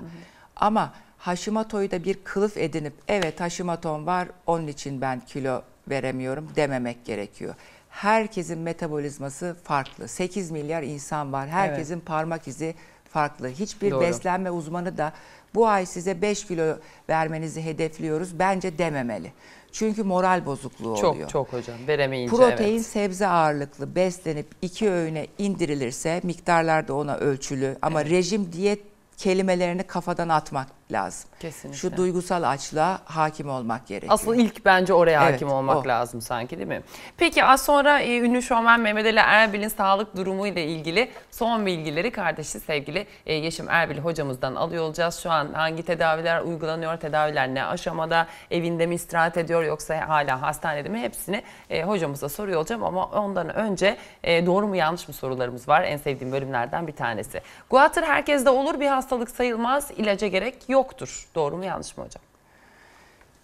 Ama Hashimoto'yu da bir kılıf edinip evet Hashimoto'm var onun için ben kilo veremiyorum dememek gerekiyor. Herkesin metabolizması farklı. 8 milyar insan var. Herkesin evet. parmak izi farklı. Hiçbir Doğru. beslenme uzmanı da bu ay size 5 kilo vermenizi hedefliyoruz bence dememeli. Çünkü moral bozukluğu çok, oluyor. Çok çok hocam veremeyince Protein evet. sebze ağırlıklı beslenip iki öğüne indirilirse miktarlar da ona ölçülü ama evet. rejim diyet kelimelerini kafadan atmak lazım. Kesinlikle. Şu duygusal açlığa hakim olmak gerekiyor. Asıl ilk bence oraya evet, hakim olmak o. lazım sanki değil mi? Peki az sonra e, ünlü şovmen Mehmet Ali Erbil'in sağlık durumu ile ilgili son bilgileri kardeşi sevgili e, Yeşim Erbil hocamızdan alıyor olacağız. Şu an hangi tedaviler uygulanıyor, tedaviler ne aşamada, evinde mi istirahat ediyor yoksa hala hastanede mi hepsini e, hocamıza soruyor olacağım ama ondan önce e, doğru mu yanlış mı sorularımız var en sevdiğim bölümlerden bir tanesi. Guatr herkeste olur bir hastalık sayılmaz ilaca gerek yok yoktur. Doğru mu yanlış mı hocam?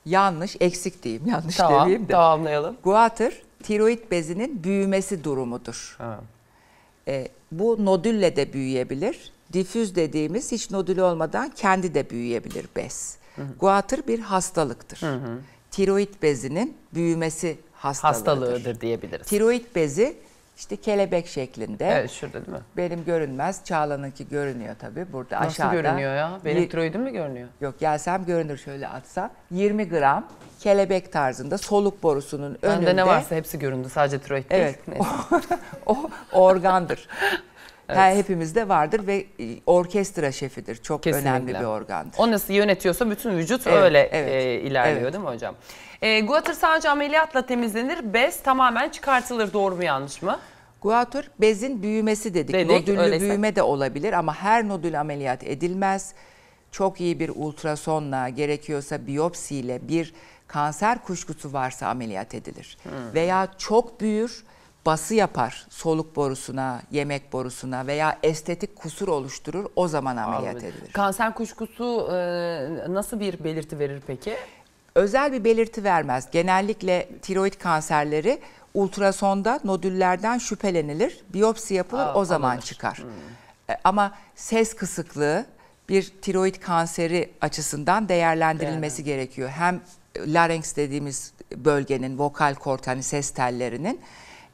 Yanlış, eksik diyeyim, yanlış tamam, demeyeyim de. Tamamlayalım. Guatr, tiroid bezinin büyümesi durumudur. Ha. E, bu nodülle de büyüyebilir. Difüz dediğimiz hiç nodül olmadan kendi de büyüyebilir bez. Hı Guatr bir hastalıktır. Hı hı. Tiroid bezinin büyümesi hastalığıdır. Hastalığıdır diyebiliriz. Tiroid bezi işte kelebek şeklinde. Evet şurada değil mi? Benim görünmez. Çağla'nınki görünüyor tabii burada Nasıl aşağıda. Nasıl görünüyor ya? Benim tiroidim mi görünüyor? Yok gelsem görünür şöyle atsa. 20 gram kelebek tarzında soluk borusunun Bende önünde. Bende ne varsa hepsi göründü sadece tiroid değil. Evet. o, *laughs* o organdır. Evet. Her hepimizde vardır ve e, orkestra şefidir. Çok Kesinlikle. önemli bir organdır. O nasıl yönetiyorsa bütün vücut evet, öyle evet, e, ilerliyor evet. değil mi hocam? E, guatr sadece ameliyatla temizlenir. Bez tamamen çıkartılır. Doğru mu yanlış mı? Guatr bezin büyümesi dedik. dedik Nodüllü öyleyse. büyüme de olabilir ama her nodül ameliyat edilmez. Çok iyi bir ultrasonla gerekiyorsa biyopsiyle bir kanser kuşkusu varsa ameliyat edilir. Hmm. Veya çok büyür bası yapar soluk borusuna, yemek borusuna veya estetik kusur oluşturur o zaman ameliyat Anladım. edilir. Kanser kuşkusu e, nasıl bir belirti verir peki? Özel bir belirti vermez. Genellikle tiroid kanserleri ultrasonda nodüllerden şüphelenilir, biyopsi yapılır Aa, o zaman alınır. çıkar. Hmm. E, ama ses kısıklığı bir tiroid kanseri açısından değerlendirilmesi yani. gerekiyor. Hem larynx dediğimiz bölgenin vokal kort hani ses tellerinin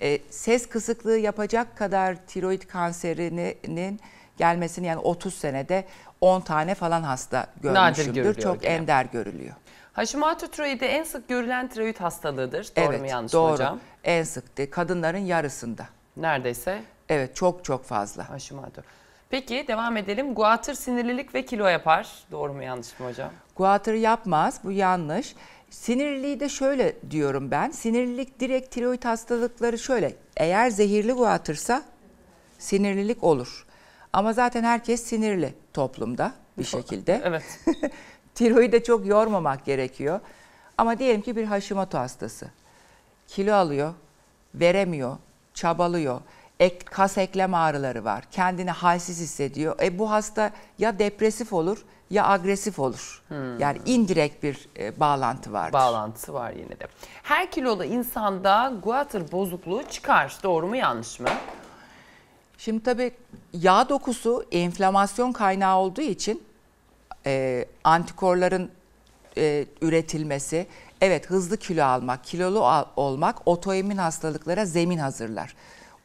e, ses kısıklığı yapacak kadar tiroid kanserinin gelmesini yani 30 senede 10 tane falan hasta görmüşümdür. Çok hocam. ender görülüyor. Hashimoto tiroidi en sık görülen tiroid hastalığıdır. Doğru evet, mu yanlış doğru. hocam? Doğru, En sıktı. Kadınların yarısında. Neredeyse? Evet çok çok fazla. Hashimoto. Peki devam edelim. Guatr sinirlilik ve kilo yapar. Doğru mu yanlış mı hocam? Guatr yapmaz. Bu yanlış. Sinirliği de şöyle diyorum ben. Sinirlilik direkt tiroid hastalıkları şöyle. Eğer zehirli bu atırsa sinirlilik olur. Ama zaten herkes sinirli toplumda bir şekilde. evet. *laughs* Tiroyu da çok yormamak gerekiyor. Ama diyelim ki bir Hashimoto hastası. Kilo alıyor, veremiyor, çabalıyor. Ek, kas eklem ağrıları var. Kendini halsiz hissediyor. E bu hasta ya depresif olur ya agresif olur. Hmm. Yani indirekt bir e, bağlantı var. Bağlantı var yine de. Her kilolu insanda guatr bozukluğu çıkar. Doğru mu yanlış mı? Şimdi tabii yağ dokusu enflamasyon kaynağı olduğu için e, antikorların e, üretilmesi, evet hızlı kilo almak, kilolu al, olmak otoimmün hastalıklara zemin hazırlar.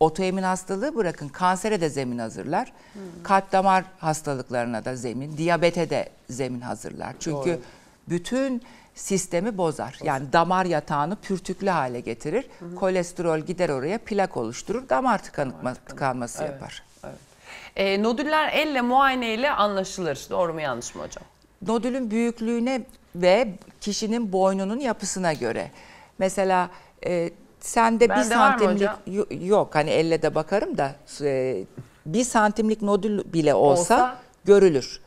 Otoimmün hastalığı bırakın kansere de zemin hazırlar. Hı. Kalp damar hastalıklarına da zemin, diyabete de zemin hazırlar. Çünkü Doğru. bütün sistemi bozar. Yani damar yatağını pürtüklü hale getirir. Hı Kolesterol gider oraya plak oluşturur. Damar tıkanıkma, tıkanması evet, yapar. Evet. E, nodüller elle muayene ile anlaşılır. Doğru mu yanlış mı hocam? Nodülün büyüklüğüne ve kişinin boynunun yapısına göre. Mesela e, Sende ben bir santimlik yok hani elle de bakarım da e, bir santimlik nodül bile olsa, olsa... görülür.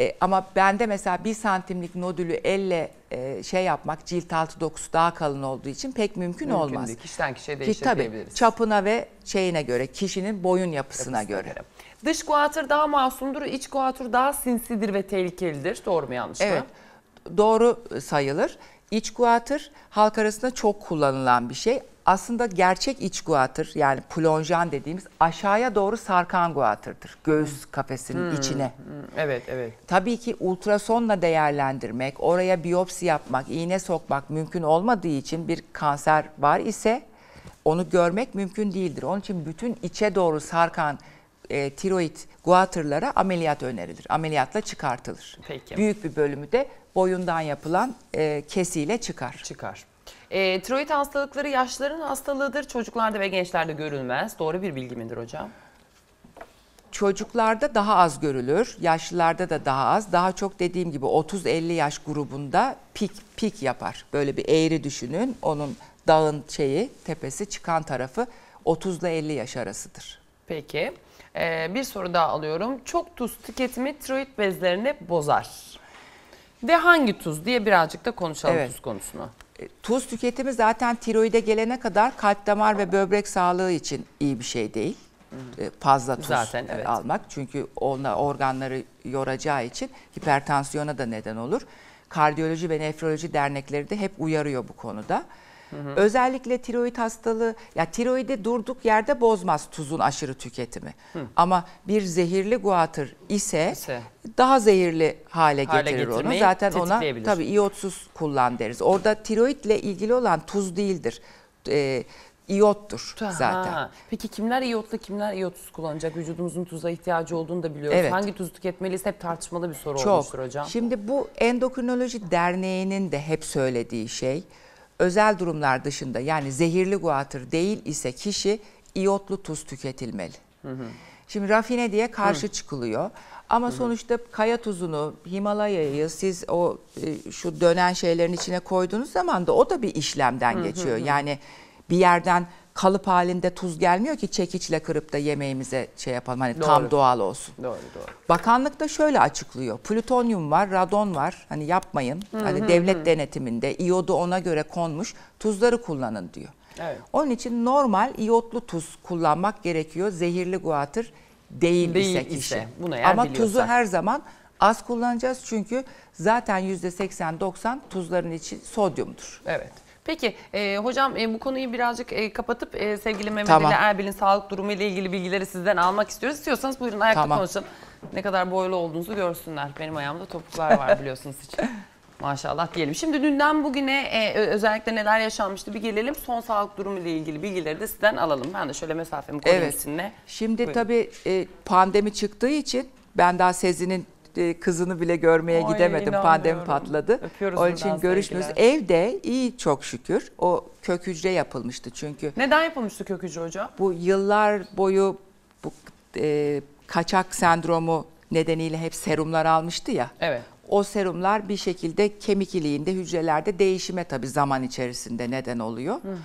E, ama bende mesela bir santimlik nodülü elle e, şey yapmak cilt altı dokusu daha kalın olduğu için pek mümkün, mümkün olmaz. Mümkün Kişiden kişiye değiştirebiliriz. Tabii çapına ve şeyine göre kişinin boyun yapısına, yapısına göre. göre. Dış kuaför daha masumdur, iç kuaför daha sinsidir ve tehlikelidir. Doğru mu yanlış mı? Evet doğru sayılır. İç kuaför halk arasında çok kullanılan bir şey aslında gerçek iç guatır yani plonjan dediğimiz aşağıya doğru sarkan guatırdır. Göğüs hmm. kafesinin hmm. içine. Hmm. Evet evet. Tabii ki ultrasonla değerlendirmek, oraya biyopsi yapmak, iğne sokmak mümkün olmadığı için bir kanser var ise onu görmek mümkün değildir. Onun için bütün içe doğru sarkan e, tiroid guatırlara ameliyat önerilir. Ameliyatla çıkartılır. Peki. Büyük bir bölümü de boyundan yapılan e, kesiyle çıkar. Çıkar. E, tiroid hastalıkları yaşların hastalığıdır. Çocuklarda ve gençlerde görülmez. Doğru bir bilgi midir hocam? Çocuklarda daha az görülür, yaşlılarda da daha az. Daha çok dediğim gibi 30-50 yaş grubunda pik pik yapar. Böyle bir eğri düşünün. Onun dağın şeyi, tepesi çıkan tarafı 30 ile 50 yaş arasıdır. Peki. Ee, bir soru daha alıyorum. Çok tuz tüketimi tiroid bezlerini bozar. Ve hangi tuz diye birazcık da konuşalım evet. tuz konusunu. E, tuz tüketimi zaten tiroide gelene kadar kalp damar ve böbrek sağlığı için iyi bir şey değil. E, fazla tuz zaten, e, evet. almak çünkü onunla organları yoracağı için hipertansiyona da neden olur. Kardiyoloji ve nefroloji dernekleri de hep uyarıyor bu konuda. Hı Özellikle tiroid hastalığı, ya tiroide durduk yerde bozmaz tuzun aşırı tüketimi. Hı. Ama bir zehirli guatr ise, ise daha zehirli hale, hale getirir onu. Zaten ona tabii iyotsuz kullan deriz. Orada tiroidle ilgili olan tuz değildir. Ee, iyottur zaten. Ha. Peki kimler iyotlu kimler iyotsuz kullanacak? Vücudumuzun tuza ihtiyacı olduğunu da biliyoruz. Evet. Hangi tuzu tüketmeliyiz hep tartışmalı bir soru Çok. olmuştur hocam. Şimdi bu Endokrinoloji Derneği'nin de hep söylediği şey Özel durumlar dışında yani zehirli guatr değil ise kişi iyotlu tuz tüketilmeli. Hı hı. Şimdi rafine diye karşı hı. çıkılıyor. Ama hı hı. sonuçta kaya tuzunu, Himalaya'yı siz o e, şu dönen şeylerin içine koyduğunuz zaman da o da bir işlemden hı hı geçiyor. Yani bir yerden kalıp halinde tuz gelmiyor ki çekiçle kırıp da yemeğimize şey yapalım. Hani doğru. tam doğal olsun. Doğru doğru. Bakanlık da şöyle açıklıyor. Plütonyum var, radon var. Hani yapmayın. Hı, hani devlet hı. denetiminde iyodu ona göre konmuş. Tuzları kullanın diyor. Evet. Onun için normal iyotlu tuz kullanmak gerekiyor. Zehirli guatır değil, değil ise kişi. Ise, bunu Ama biliyorsak. tuzu her zaman az kullanacağız çünkü zaten %80-90 tuzların içi sodyumdur. Evet. Peki e, hocam e, bu konuyu birazcık e, kapatıp e, sevgili Mehmet tamam. Ali Erbil'in sağlık durumu ile ilgili bilgileri sizden almak istiyoruz. İstiyorsanız buyurun ayakta tamam. konuşalım. Ne kadar boylu olduğunuzu görsünler. Benim ayağımda topuklar var biliyorsunuz için. *laughs* Maşallah diyelim. Şimdi dünden bugüne e, özellikle neler yaşanmıştı bir gelelim. Son sağlık durumu ile ilgili bilgileri de sizden alalım. Ben de şöyle mesafemi koyayım evet. sizinle. Şimdi Buyurun. tabii e, pandemi çıktığı için ben daha Sezin'in e, kızını bile görmeye Oy, gidemedim. Pandemi patladı. Öpüyoruz Onun için görüşmüyoruz. Evde iyi çok şükür. O kök hücre yapılmıştı çünkü. Neden yapılmıştı kök hücre hocam? Bu yıllar boyu bu e, kaçak sendromu nedeniyle hep serumlar almıştı ya. Evet. O serumlar bir şekilde kemik iliğinde, hücrelerde değişime tabii zaman içerisinde neden oluyor. Hı hı.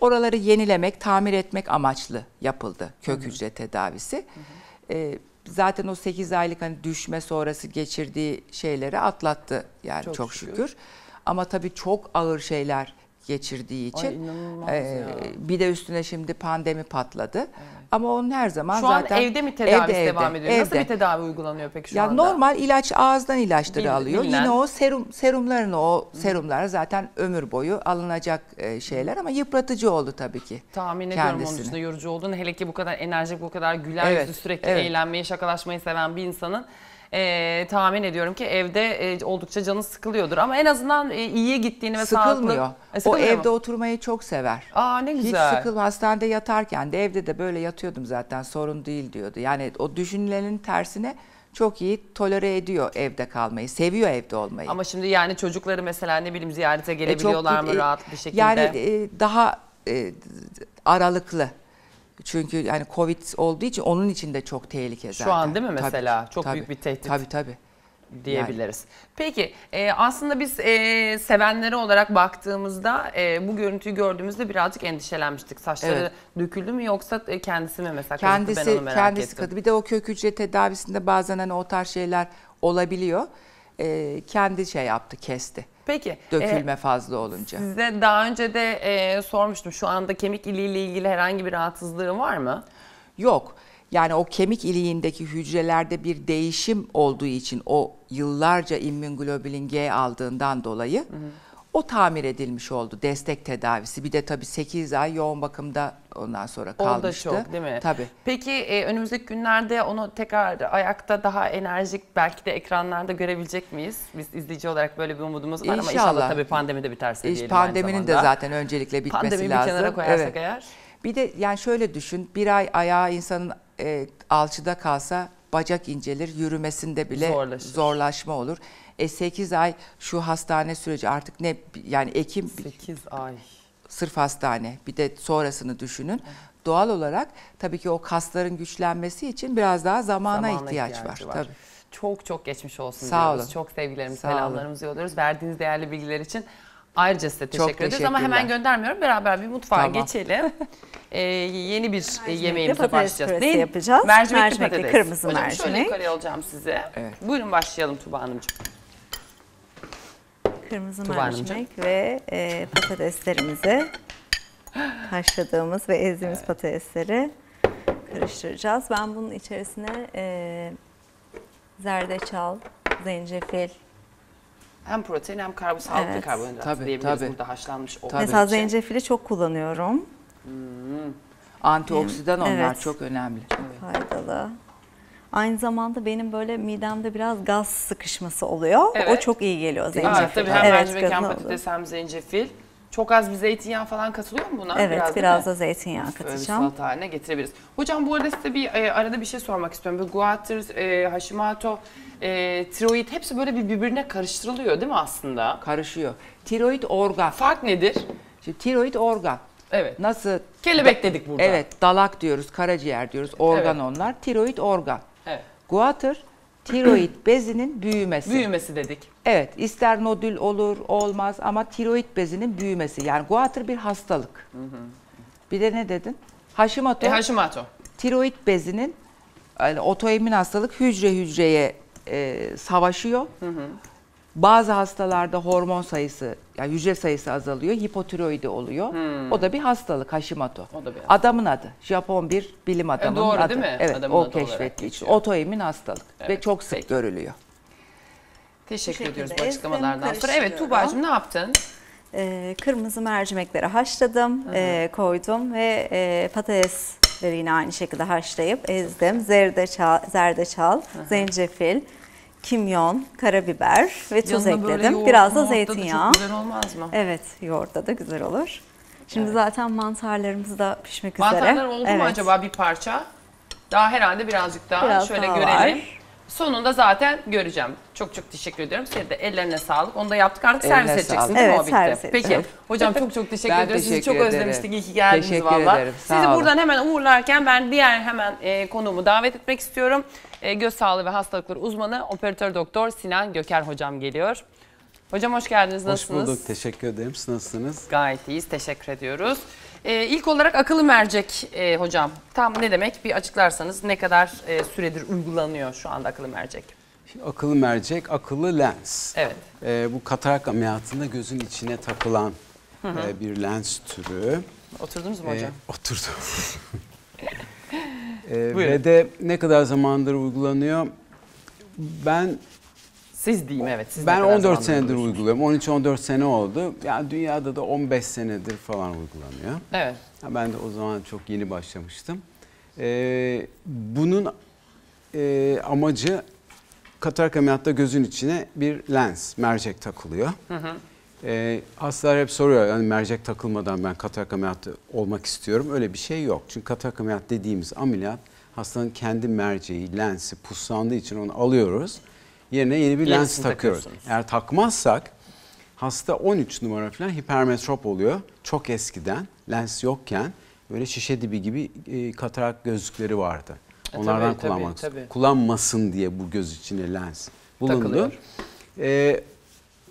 Oraları yenilemek, tamir etmek amaçlı yapıldı kök hı hı. hücre tedavisi. Hı hı. E, zaten o 8 aylık hani düşme sonrası geçirdiği şeyleri atlattı yani çok, çok şükür. şükür. Ama tabii çok ağır şeyler geçirdiği için. Ay, ee, ya. bir de üstüne şimdi pandemi patladı. Evet. Ama onun her zaman şu zaten... Şu an evde mi tedavisi evde, devam evde, ediyor? Evde. Nasıl bir tedavi uygulanıyor peki şu ya anda? Normal ilaç ağızdan ilaçları Bil, alıyor. Bilinen. Yine o serum serumların o serumlar zaten ömür boyu alınacak şeyler ama yıpratıcı oldu tabii ki. Tahmin kendisini. ediyorum onun üstünde yorucu olduğunu. Hele ki bu kadar enerjik, bu kadar güler evet, yüzlü sürekli evet. eğlenmeyi, şakalaşmayı seven bir insanın e, tahmin ediyorum ki evde e, oldukça canı sıkılıyordur. Ama en azından e, iyiye gittiğini ve Sıkılmıyor. sağlıklı... E, o evde mu? oturmayı çok sever. Aa ne güzel. Hiç sıkıl hastanede yatarken de evde de böyle yatıyordum zaten sorun değil diyordu. Yani o düşünülenin tersine çok iyi tolere ediyor evde kalmayı. Seviyor evde olmayı. Ama şimdi yani çocukları mesela ne bileyim ziyarete gelebiliyorlar e çok, mı e, rahat bir e, şekilde? Yani e, daha e, aralıklı çünkü yani Covid olduğu için onun için de çok tehlike zaten. Şu an değil mi mesela? Tabii, çok tabii, büyük bir tehdit. Tabii tabii diyebiliriz. Yani. Peki e, aslında biz e, sevenleri olarak baktığımızda e, bu görüntüyü gördüğümüzde birazcık endişelenmiştik. Saçları evet. döküldü mü yoksa e, kendisi mi mesela? Kendisi, ben onu merak kendisi ettim. kadı. Bir de o kök hücre tedavisinde bazen hani o tarz şeyler olabiliyor e, kendi şey yaptı kesti. Peki. E, Dökülme e, fazla olunca. Size daha önce de e, sormuştum şu anda kemik iliğiyle ilgili herhangi bir rahatsızlığı var mı? Yok. Yani o kemik iliğindeki hücrelerde bir değişim olduğu için o yıllarca immünoglobulin G aldığından dolayı hı hı o tamir edilmiş oldu destek tedavisi. Bir de tabii 8 ay yoğun bakımda ondan sonra kalmıştı. O da çok değil mi? Tabii. Peki e, önümüzdeki günlerde onu tekrar ayakta daha enerjik belki de ekranlarda görebilecek miyiz? Biz izleyici olarak böyle bir umudumuz var inşallah. ama inşallah tabii pandemi de biterse İş, diyelim Pandeminin de zaten öncelikle bitmesi Pandemi lazım. Pandemi bir kenara koyarsak evet. eğer. Bir de yani şöyle düşün bir ay ayağı insanın e, alçıda kalsa bacak incelir, yürümesinde bile Zorlaşır. zorlaşma olur. E 8 ay şu hastane süreci artık ne yani Ekim 8 ay sırf hastane bir de sonrasını düşünün. Doğal olarak tabii ki o kasların güçlenmesi için biraz daha zamana, zamana ihtiyaç, var. var. Tabii. Çok çok geçmiş olsun Sağ diyoruz. Olun. Çok sevgilerimiz, selamlarımızı yolluyoruz. Verdiğiniz değerli bilgiler için Ayrıca size teşekkür Çok ederiz ama hemen göndermiyorum. Beraber bir mutfağa Tamam. geçelim. *laughs* Ee, yeni bir e, yemeğimize başlayacağız. ne yapacağız. Mercimekli, Mercimekli, patates. kırmızı Hocam şöyle yukarı alacağım size. Evet. Buyurun başlayalım Tuba Hanımcığım. Kırmızı Tuğba Hanımcığım. mercimek ve e, patateslerimizi haşladığımız ve ezdiğimiz patatesleri karıştıracağız. Ben bunun içerisine e, zerdeçal, zencefil, hem protein hem karbonhidrat evet. karbonhidrat tabii, diyebiliriz tabii. burada haşlanmış olduğu Mesela için. Şey- zencefili çok kullanıyorum. Hmm. Antioksidan hmm. onlar evet. çok önemli. Evet. Faydalı. Aynı zamanda benim böyle midemde biraz gaz sıkışması oluyor. Evet. O çok iyi geliyor zencefil. Evet. tabii hem evet, mercimek hem patates hem zencefil. Çok az bir zeytinyağı falan katılıyor mu buna? Evet biraz, biraz da zeytinyağı katacağım. Salata haline getirebiliriz. Hocam bu arada size bir e, arada bir şey sormak istiyorum. Böyle guatr, e, Hashimoto, e, tiroid hepsi böyle bir birbirine karıştırılıyor değil mi aslında? Karışıyor. Tiroid organ. Fark nedir? Şimdi tiroid organ. Evet. Nasıl? Kelebek dedik burada. Evet dalak diyoruz, karaciğer diyoruz. Organ evet. onlar. Tiroid organ. Evet. Guatr tiroid bezinin büyümesi. Büyümesi dedik. Evet ister nodül olur olmaz ama tiroid bezinin büyümesi. Yani guatr bir hastalık. Bir de ne dedin? Hashimoto. E, Hashimoto. Tiroid bezinin yani otoimmün hastalık hücre hücreye e, savaşıyor. Hı hı. Bazı hastalarda hormon sayısı, yani hücre sayısı azalıyor, hipotiroidi oluyor. Hmm. O da bir hastalık, Hashimoto. O da bir hastalık. Adamın adı. Japon bir bilim e, adamının e doğru, adı. değil mi? Evet, Adamın o keşfettiği için. Otoimmün hastalık evet, ve çok sık peki. görülüyor. Teşekkür ediyoruz bu açıklamalardan sonra. Evet Tuğba'cığım ne yaptın? Ee, kırmızı mercimekleri haşladım, e, koydum ve e, patates yine aynı şekilde haşlayıp ezdim. Zerdeçal, zerdeçal Hı zencefil, kimyon, karabiber ve tuz Yanına ekledim. Biraz da zeytinyağı. Da çok güzel olmaz mı? Evet, yoğurda da güzel olur. Şimdi evet. zaten mantarlarımız da pişmek üzere. Mantarlar oldu evet. mu acaba bir parça? Daha herhalde birazcık daha. Biraz şöyle daha görelim. Var. Sonunda zaten göreceğim. Çok çok teşekkür ediyorum. Senin de ellerine sağlık. Onu da yaptık artık Eline servis edeceksin değil mi? Evet, servis edeceğim. Peki hocam çok çok teşekkür Ben ediyoruz. Sizi çok ederim. özlemiştik. İyi ki geldiniz Teşekkür valla. ederim. Sağ Sizi olun. buradan hemen uğurlarken ben diğer hemen e, konuğumu davet etmek istiyorum. E, göz sağlığı ve hastalıkları uzmanı operatör doktor Sinan Göker hocam geliyor. Hocam hoş geldiniz. Hoş bulduk. Teşekkür ederim. Siz nasılsınız? Gayet iyiyiz. Teşekkür ediyoruz. Ee, ilk olarak akıllı mercek e, hocam. Tam ne demek bir açıklarsanız ne kadar e, süredir uygulanıyor şu anda akıllı mercek? Şimdi akıllı mercek, akıllı lens. Evet. E, bu katarak ameliyatında gözün içine takılan hı hı. E, bir lens türü. Oturdunuz mu ee, hocam? *laughs* oturdum. *laughs* e, Buyurun. ve de ne kadar zamandır uygulanıyor? Ben siz diyeyim evet. Siz ben 14 senedir uyguluyorum. 13-14 sene oldu. Yani dünyada da 15 senedir falan uygulanıyor. Evet. ben de o zaman çok yeni başlamıştım. Ee, bunun e, amacı katarak ameliyatta gözün içine bir lens, mercek takılıyor. Hı hı. E, hastalar hep soruyor yani mercek takılmadan ben katarak ameliyatı olmak istiyorum. Öyle bir şey yok. Çünkü katarak ameliyat dediğimiz ameliyat hastanın kendi merceği, lensi puslandığı için onu alıyoruz yerine yeni bir lens takıyoruz. Eğer takmazsak hasta 13 numara falan hipermetrop oluyor. Çok eskiden lens yokken böyle şişe dibi gibi e, katarak gözlükleri vardı. E, Onlardan tabii, kullanmak tabii, tabii. kullanmasın diye bu göz içine lens bulundu. E,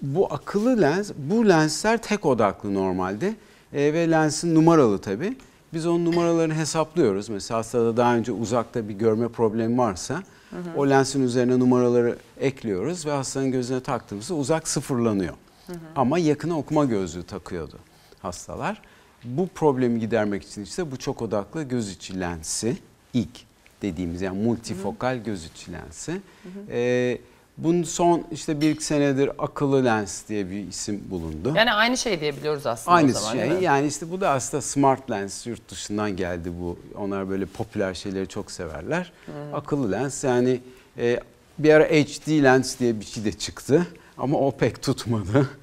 bu akıllı lens, bu lensler tek odaklı normalde e, ve lensin numaralı tabii. Biz onun numaralarını hesaplıyoruz. Mesela hastada daha önce uzakta bir görme problemi varsa Hı hı. O lensin üzerine numaraları ekliyoruz ve hastanın gözüne taktığımızda uzak sıfırlanıyor. Hı hı. Ama yakına okuma gözlüğü takıyordu hastalar. Bu problemi gidermek için işte bu çok odaklı göz içi lensi ilk dediğimiz yani multifokal hı hı. göz içi lensi. Hı hı. Ee, bunun son işte bir iki senedir akıllı lens diye bir isim bulundu. Yani aynı şey diyebiliyoruz aslında aynı o zaman. Aynı şey. Yani işte bu da aslında smart lens yurt dışından geldi bu. Onlar böyle popüler şeyleri çok severler. Hmm. Akıllı lens yani e, bir ara HD lens diye bir şey de çıktı ama o pek tutmadı. *laughs*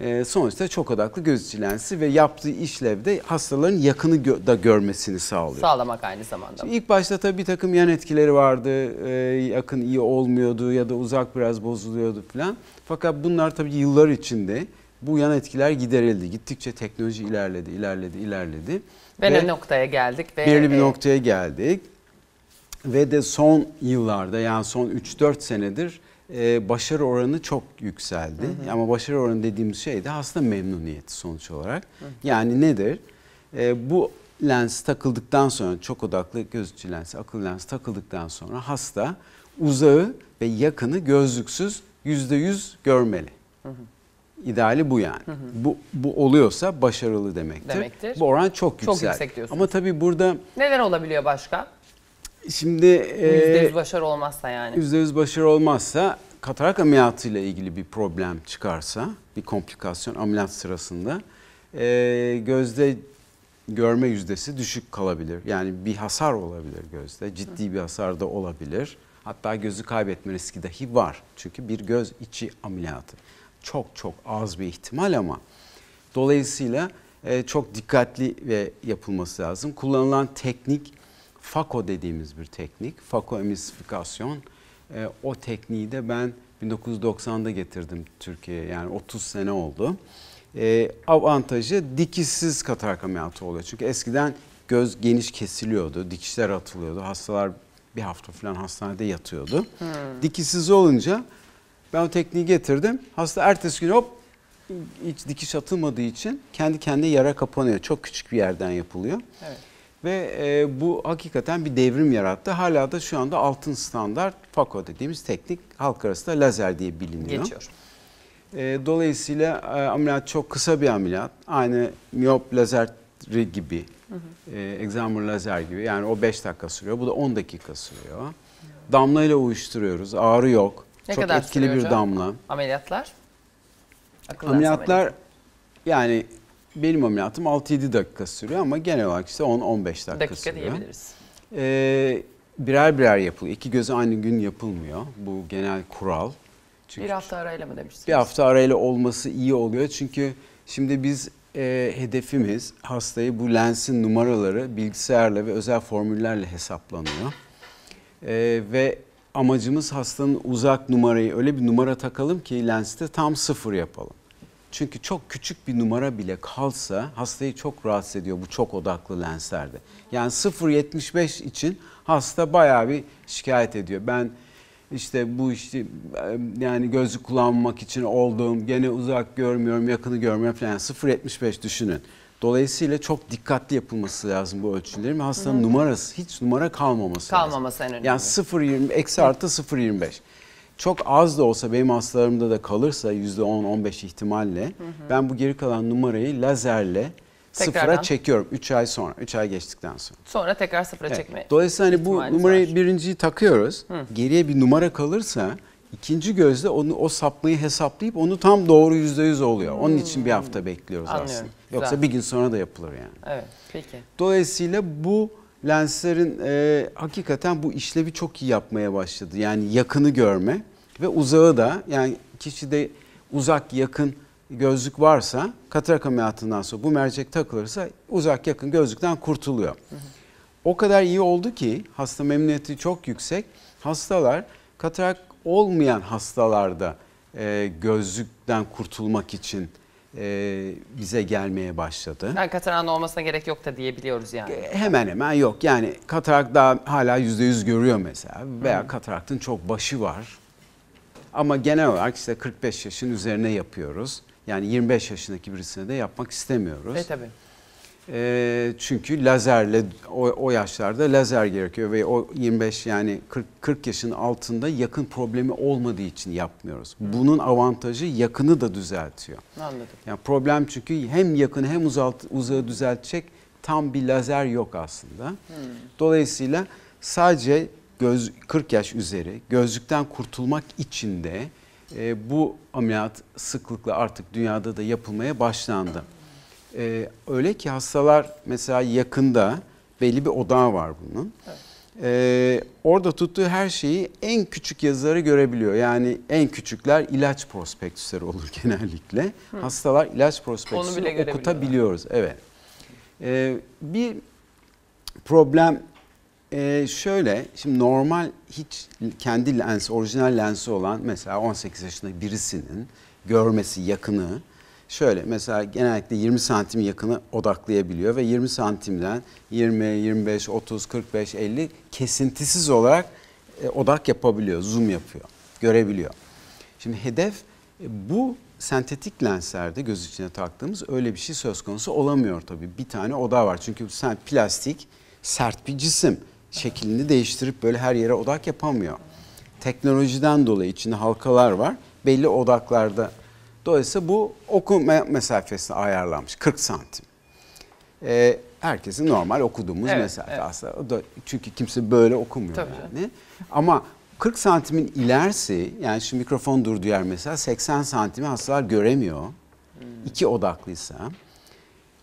E, sonuçta çok odaklı göz lensi ve yaptığı işlevde hastaların yakını da görmesini sağlıyor. Sağlamak aynı zamanda. Şimdi ilk başta tabii bir takım yan etkileri vardı. E, yakın iyi olmuyordu ya da uzak biraz bozuluyordu falan. Fakat bunlar tabii yıllar içinde bu yan etkiler giderildi. Gittikçe teknoloji ilerledi, ilerledi, ilerledi. Ve, ve noktaya geldik. Ve belirli bir e, noktaya geldik. Ve de son yıllarda yani son 3-4 senedir ee, başarı oranı çok yükseldi. Hı hı. Ama başarı oranı dediğimiz şey de hasta memnuniyeti sonuç olarak. Hı. Yani nedir? E, bu lens takıldıktan sonra çok odaklı gözlükçü lens, akıllı lens takıldıktan sonra hasta uzağı ve yakını gözlüksüz yüzde yüz görmeli. Hı hı. İdeali bu yani. Hı hı. Bu, bu oluyorsa başarılı demektir. demektir. Bu oran çok yüksek. Çok yüksek diyorsunuz. Ama tabii burada... Neden olabiliyor başka? Şimdi %100 e, başarı olmazsa yani. %100 başarı olmazsa katarak ameliyatıyla ilgili bir problem çıkarsa, bir komplikasyon ameliyat sırasında e, gözde görme yüzdesi düşük kalabilir. Yani bir hasar olabilir gözde, ciddi bir hasar da olabilir. Hatta gözü kaybetme riski dahi var. Çünkü bir göz içi ameliyatı. Çok çok az bir ihtimal ama dolayısıyla e, çok dikkatli ve yapılması lazım. Kullanılan teknik FAKO dediğimiz bir teknik. FAKO emisifikasyon. E, o tekniği de ben 1990'da getirdim Türkiye'ye. Yani 30 sene oldu. E, avantajı dikişsiz katar ameliyatı oluyor. Çünkü eskiden göz geniş kesiliyordu, dikişler atılıyordu. Hastalar bir hafta falan hastanede yatıyordu. Hmm. Dikişsiz olunca ben o tekniği getirdim. Hasta ertesi gün hop hiç dikiş atılmadığı için kendi kendine yara kapanıyor. Çok küçük bir yerden yapılıyor. Evet. Ve e, bu hakikaten bir devrim yarattı. Hala da şu anda altın standart FACO dediğimiz teknik halk arasında lazer diye biliniyor. Geçiyor. E, dolayısıyla e, ameliyat çok kısa bir ameliyat. Aynı miyop lazeri gibi, hı hı. E, examer lazer gibi. Yani o 5 dakika sürüyor, bu da 10 dakika sürüyor. Damla ile uyuşturuyoruz, ağrı yok. Ne çok kadar etkili bir hocam? damla. Ameliyatlar? Akıllı ameliyatlar ameliyat. yani benim ameliyatım 6-7 dakika sürüyor ama genel olarak ise 10-15 dakika, dakika sürüyor. diyebiliriz. Ee, birer birer yapılıyor. İki gözü aynı gün yapılmıyor. Bu genel kural. Çünkü bir hafta arayla mı demiştiniz? Bir hafta arayla olması iyi oluyor. Çünkü şimdi biz e, hedefimiz hastayı bu lensin numaraları bilgisayarla ve özel formüllerle hesaplanıyor. E, ve amacımız hastanın uzak numarayı öyle bir numara takalım ki lenste tam sıfır yapalım. Çünkü çok küçük bir numara bile kalsa hastayı çok rahatsız ediyor bu çok odaklı lenslerde. Yani 0.75 için hasta bayağı bir şikayet ediyor. Ben işte bu işte e, yani gözlük kullanmak için olduğum gene uzak görmüyorum yakını görmüyorum falan yani 0.75 düşünün. Dolayısıyla çok dikkatli yapılması lazım bu ölçülerin ve hastanın Hı. numarası hiç numara kalmaması, kalmaması lazım. Kalmaması en önemli. Yani 0.20 eksi artı 0.25 çok az da olsa benim hastalarımda da kalırsa %10-15 ihtimalle hı hı. ben bu geri kalan numarayı lazerle Tekrardan. sıfıra çekiyorum 3 ay sonra 3 ay geçtikten sonra. Sonra tekrar sıfıra evet. çekme. Dolayısıyla hani bu numarayı var. birinciyi takıyoruz. Hı. Geriye bir numara kalırsa ikinci gözle onu o sapmayı hesaplayıp onu tam doğru %100 oluyor. Onun hmm. için bir hafta bekliyoruz Anlıyorum. aslında. Yoksa Güzel. bir gün sonra da yapılır yani. Evet peki. Dolayısıyla bu lenslerin e, hakikaten bu işlevi çok iyi yapmaya başladı. Yani yakını görme ve uzağı da yani kişide uzak yakın gözlük varsa katarak ameliyatından sonra bu mercek takılırsa uzak yakın gözlükten kurtuluyor. O kadar iyi oldu ki hasta memnuniyeti çok yüksek. Hastalar katarak olmayan hastalarda e, gözlükten kurtulmak için e, bize gelmeye başladı. Yani kataran olmasına gerek yok da diyebiliyoruz yani. E, hemen hemen yok. Yani katarak daha hala %100 görüyor mesela veya kataraktın çok başı var. Ama genel olarak işte 45 yaşın üzerine yapıyoruz. Yani 25 yaşındaki birisine de yapmak istemiyoruz. E tabii. E, çünkü lazerle o, o yaşlarda lazer gerekiyor ve o 25 yani 40, 40 yaşın altında yakın problemi olmadığı için yapmıyoruz. Bunun avantajı yakını da düzeltiyor. Anladım. Yani problem çünkü hem yakını hem uzalt, uzağı düzeltecek tam bir lazer yok aslında. Hmm. Dolayısıyla sadece göz 40 yaş üzeri gözlükten kurtulmak için de e, bu ameliyat sıklıkla artık dünyada da yapılmaya başlandı. E, öyle ki hastalar mesela yakında belli bir odağı var bunun. Evet. E, orada tuttuğu her şeyi en küçük yazıları görebiliyor. Yani en küçükler ilaç prospektüsleri olur *laughs* genellikle. Hı. Hastalar ilaç prospektüsünü okutabiliyoruz. Evet. E, bir problem e, şöyle, şimdi normal hiç kendi lens, orijinal lensi olan mesela 18 yaşında birisinin görmesi yakını Şöyle mesela genellikle 20 santim yakını odaklayabiliyor ve 20 santimden 20, 25, 30, 45, 50 kesintisiz olarak e, odak yapabiliyor, zoom yapıyor, görebiliyor. Şimdi hedef e, bu sentetik lenslerde göz içine taktığımız öyle bir şey söz konusu olamıyor tabii. Bir tane oda var çünkü sen plastik sert bir cisim şeklini değiştirip böyle her yere odak yapamıyor. Teknolojiden dolayı içinde halkalar var. Belli odaklarda Dolayısıyla bu okuma mesafesini ayarlanmış 40 santim. Ee, herkesin normal okuduğumuz evet, mesafe evet. aslında. O da, çünkü kimse böyle okumuyor Tabii yani. Ama 40 santimin ilerisi yani şu mikrofon durduğu yer mesela 80 santimi hastalar göremiyor. Hmm. İki odaklıysa.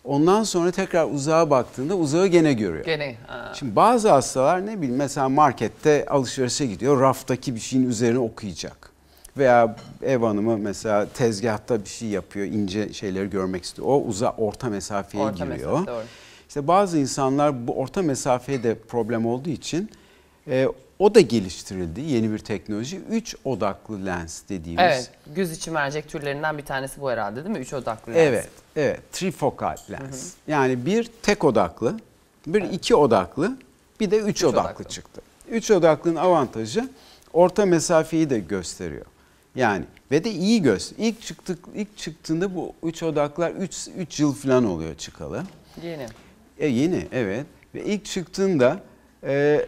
Ondan sonra tekrar uzağa baktığında uzağı gene görüyor. Gene. Aa. Şimdi bazı hastalar ne bileyim mesela markette alışverişe gidiyor. Raftaki bir şeyin üzerine okuyacak. Veya ev hanımı mesela tezgahta bir şey yapıyor, ince şeyleri görmek istiyor. O uza orta mesafeye orta giriyor. Mesafe, doğru. İşte bazı insanlar bu orta mesafeye de problem olduğu için e, o da geliştirildi yeni bir teknoloji. Üç odaklı lens dediğimiz. Evet göz için mercek türlerinden bir tanesi bu herhalde değil mi? Üç odaklı lens. Evet, evet trifokal lens. Hı hı. Yani bir tek odaklı, bir evet. iki odaklı bir de üç, üç odaklı, odaklı çıktı. Üç odaklının avantajı orta mesafeyi de gösteriyor. Yani ve de iyi göz. İlk çıktık ilk çıktığında bu üç odaklar 3 3 yıl falan oluyor çıkalı. Yeni. E yeni evet. Ve ilk çıktığında e,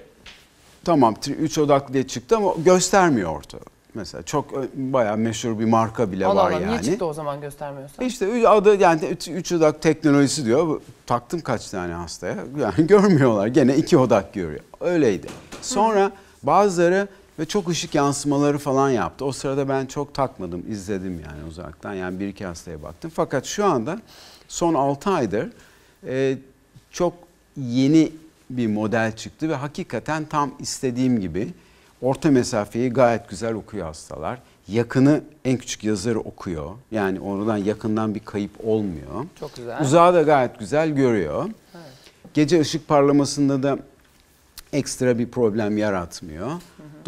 tamam 3 odaklı diye çıktı ama göstermiyor ortalığı. Mesela çok e, bayağı meşhur bir marka bile Allah var Allah, yani. Niye çıktı o zaman göstermiyorsa? İşte adı yani üç, üç odak teknolojisi diyor. Taktım kaç tane hastaya. *laughs* Yani görmüyorlar. Gene iki odak görüyor. Öyleydi. Sonra bazıları ve çok ışık yansımaları falan yaptı. O sırada ben çok takmadım, izledim yani uzaktan. Yani bir iki hastaya baktım. Fakat şu anda son 6 aydır e, çok yeni bir model çıktı ve hakikaten tam istediğim gibi orta mesafeyi gayet güzel okuyor hastalar. Yakını en küçük yazarı okuyor. Yani oradan yakından bir kayıp olmuyor. Çok güzel. Uzağı da gayet güzel görüyor. Evet. Gece ışık parlamasında da ekstra bir problem yaratmıyor.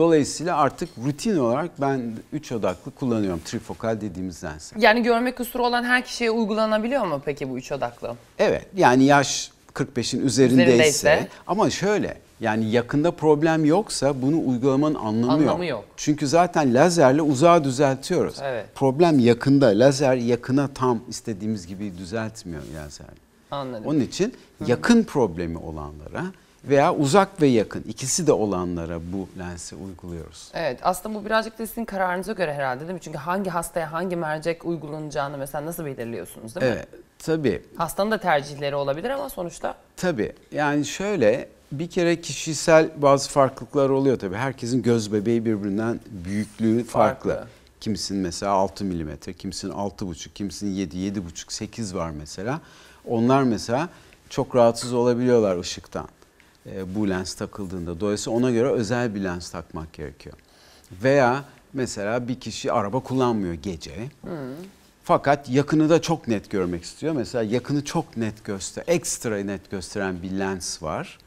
Dolayısıyla artık rutin olarak ben 3 odaklı kullanıyorum trifokal dediğimiz lensi. Yani görmek kusuru olan her kişiye uygulanabiliyor mu peki bu 3 odaklı? Evet yani yaş 45'in üzerindeyse, üzerindeyse ama şöyle yani yakında problem yoksa bunu uygulamanın anlamı, anlamı yok. yok. Çünkü zaten lazerle uzağı düzeltiyoruz. Evet. Problem yakında. Lazer yakına tam istediğimiz gibi düzeltmiyor lazerle. Anladım. Onun için yakın problemi olanlara veya uzak ve yakın ikisi de olanlara bu lensi uyguluyoruz. Evet aslında bu birazcık da sizin kararınıza göre herhalde değil mi? Çünkü hangi hastaya hangi mercek uygulanacağını mesela nasıl belirliyorsunuz değil mi? Evet tabii. Hastanın da tercihleri olabilir ama sonuçta. Tabii yani şöyle bir kere kişisel bazı farklılıklar oluyor tabii. Herkesin göz bebeği birbirinden büyüklüğü farklı. farklı. Kimisinin mesela 6 milimetre, kimisinin 6,5, kimisinin 7, 7,5, 8 var mesela. Onlar mesela çok rahatsız olabiliyorlar ışıktan e, bu lens takıldığında. Dolayısıyla ona göre özel bir lens takmak gerekiyor. Veya mesela bir kişi araba kullanmıyor gece. Hmm. Fakat yakını da çok net görmek istiyor. Mesela yakını çok net göster, ekstra net gösteren bir lens var.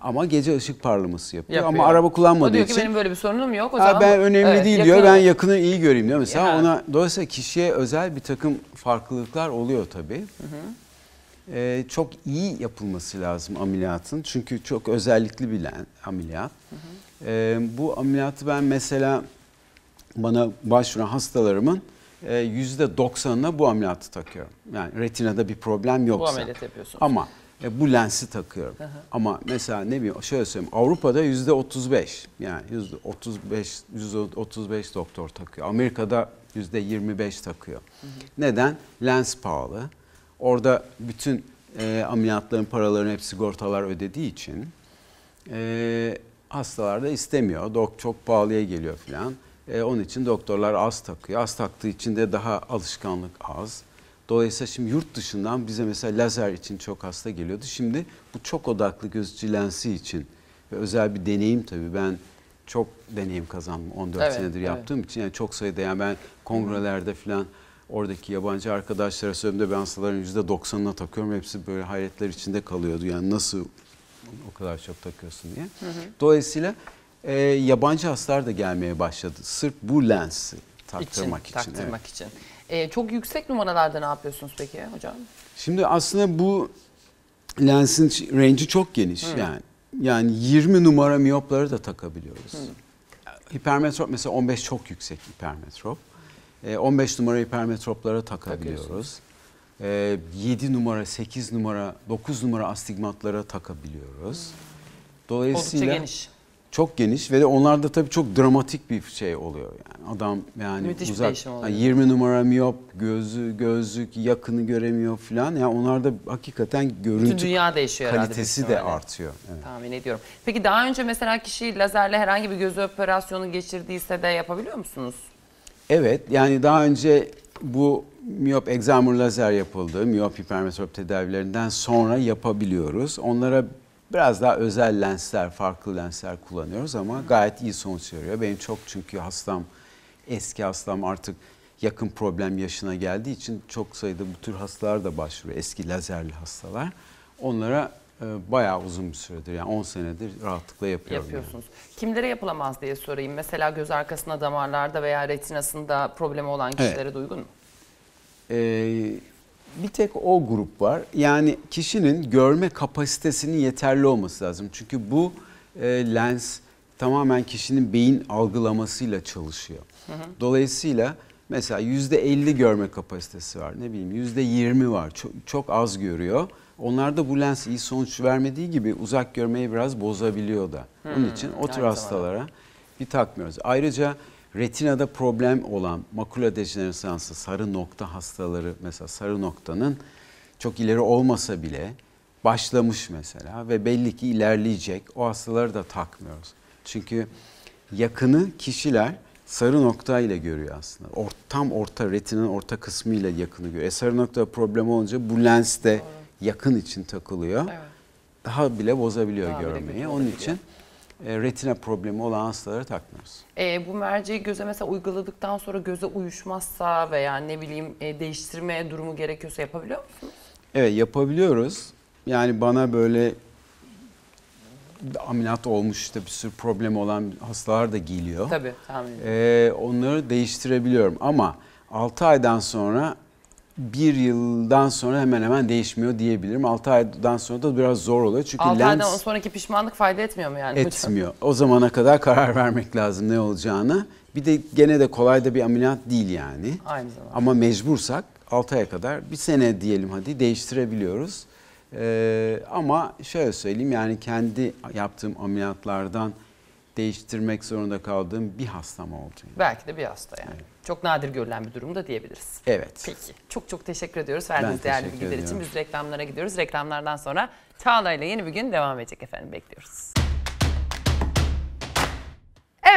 Ama gece ışık parlaması yapıyor. yapıyor. Ama araba kullanmadığı için. O diyor ki için, benim böyle bir sorunum yok. O zaman ben önemli evet, değil yakını... diyor. Ben yakını iyi göreyim diyor. Mesela yani. ona dolayısıyla kişiye özel bir takım farklılıklar oluyor tabii. Hı hı e, çok iyi yapılması lazım ameliyatın. Çünkü çok özellikli bir ameliyat. Hı hı. E, ee, bu ameliyatı ben mesela bana başvuran hastalarımın e, yüzde %90'ına bu ameliyatı takıyorum. Yani retinada bir problem yoksa. Bu ameliyat yapıyorsunuz. Ama e, bu lensi takıyorum. Hı hı. Ama mesela ne bileyim şöyle söyleyeyim Avrupa'da yüzde 35 yani yüzde 35 yüzde 35 doktor takıyor. Amerika'da yüzde 25 takıyor. Hı hı. Neden? Lens pahalı. Orada bütün e, ameliyatların paralarını hep sigortalar ödediği için e, hastalar da istemiyor. Dok çok pahalıya geliyor filan. E, onun için doktorlar az takıyor. Az taktığı için de daha alışkanlık az. Dolayısıyla şimdi yurt dışından bize mesela lazer için çok hasta geliyordu. Şimdi bu çok odaklı gözücü lensi için ve özel bir deneyim tabii. Ben çok deneyim kazandım 14 evet, senedir evet. yaptığım için. Yani çok sayıda yani ben kongrelerde falan Oradaki yabancı arkadaşlara söylediğimde ben hastaların %90'ına takıyorum. Hepsi böyle hayretler içinde kalıyordu. Yani nasıl o kadar çok takıyorsun diye. Hı hı. Dolayısıyla e, yabancı hastalar da gelmeye başladı. Sırf bu lensi taktırmak için. için taktırmak evet. için. E, çok yüksek numaralarda ne yapıyorsunuz peki hocam? Şimdi aslında bu lensin range'i çok geniş hı. yani. Yani 20 numara miyopları da takabiliyoruz. Hı. Hipermetrop mesela 15 çok yüksek hipermetrop. 15 ee, ee, numara hipermetroplara takabiliyoruz. 7 numara, 8 numara, 9 numara astigmatlara takabiliyoruz. Dolayısıyla geniş. Çok geniş ve onlarda tabii çok dramatik bir şey oluyor yani. Adam yani Müthiş uzak yani 20 numara miyop, gözü gözlük, yakını göremiyor filan. Yani onlarda hakikaten görüntü dünya değişiyor kalitesi de artıyor. Evet. Tahmin ediyorum. Peki daha önce mesela kişi lazerle herhangi bir gözü operasyonu geçirdiyse de yapabiliyor musunuz? Evet yani daha önce bu miyop egzamur lazer yapıldı. Miyop hipermetrop tedavilerinden sonra yapabiliyoruz. Onlara biraz daha özel lensler, farklı lensler kullanıyoruz ama gayet iyi sonuç veriyor. Benim çok çünkü hastam, eski hastam artık yakın problem yaşına geldiği için çok sayıda bu tür hastalar da başvuruyor. Eski lazerli hastalar. Onlara ee, bayağı uzun bir süredir yani 10 senedir rahatlıkla yapıyorum. Yapıyorsunuz. Yani. Kimlere yapılamaz diye sorayım. Mesela göz arkasında damarlarda veya retinasında problemi olan kişilere evet. duygun mu? Ee, bir tek o grup var. Yani kişinin görme kapasitesinin yeterli olması lazım. Çünkü bu e, lens tamamen kişinin beyin algılamasıyla çalışıyor. Hı hı. Dolayısıyla mesela yüzde %50 görme kapasitesi var. Ne bileyim yüzde %20 var. Çok, çok az görüyor. Onlarda bu lens iyi sonuç vermediği gibi uzak görmeyi biraz bozabiliyor da. Hmm, Onun için o tür hastalara zamanda. bir takmıyoruz. Ayrıca retinada problem olan makula dejeneresansı sarı nokta hastaları mesela sarı noktanın çok ileri olmasa bile başlamış mesela ve belli ki ilerleyecek. O hastaları da takmıyoruz. Çünkü yakını kişiler sarı nokta ile görüyor aslında. Or, tam orta retinin orta kısmı ile yakını görüyor. E, sarı nokta problem olunca bu lens de yakın için takılıyor. Evet. Daha bile bozabiliyor Daha görmeyi. Bile Onun için e, retina problemi olan hastalara takmıyoruz. E, bu merceği göze mesela uyguladıktan sonra göze uyuşmazsa veya ne bileyim e, değiştirme durumu gerekiyorsa yapabiliyor musunuz? Evet yapabiliyoruz. Yani bana böyle ameliyat olmuş işte bir sürü problem olan hastalar da geliyor. Tabii tahmin Ee, onları değiştirebiliyorum ama 6 aydan sonra bir yıldan sonra hemen hemen değişmiyor diyebilirim. 6 aydan sonra da biraz zor oluyor. Çünkü 6 lens aydan sonraki pişmanlık fayda etmiyor mu yani? Etmiyor. O zamana kadar karar vermek lazım ne olacağını. Bir de gene de kolay da bir ameliyat değil yani. Aynı zamanda. Ama mecbursak 6 aya kadar bir sene diyelim hadi değiştirebiliyoruz. Ee, ama şöyle söyleyeyim yani kendi yaptığım ameliyatlardan değiştirmek zorunda kaldığım bir hastam oldu. Belki de bir hasta yani. Evet. Çok nadir görülen bir durumda diyebiliriz. Evet. Peki. Çok çok teşekkür ediyoruz verdiğiniz değerli bilgiler için. Biz reklamlara gidiyoruz. Reklamlardan sonra Çağla ile yeni bir gün devam edecek efendim. Bekliyoruz.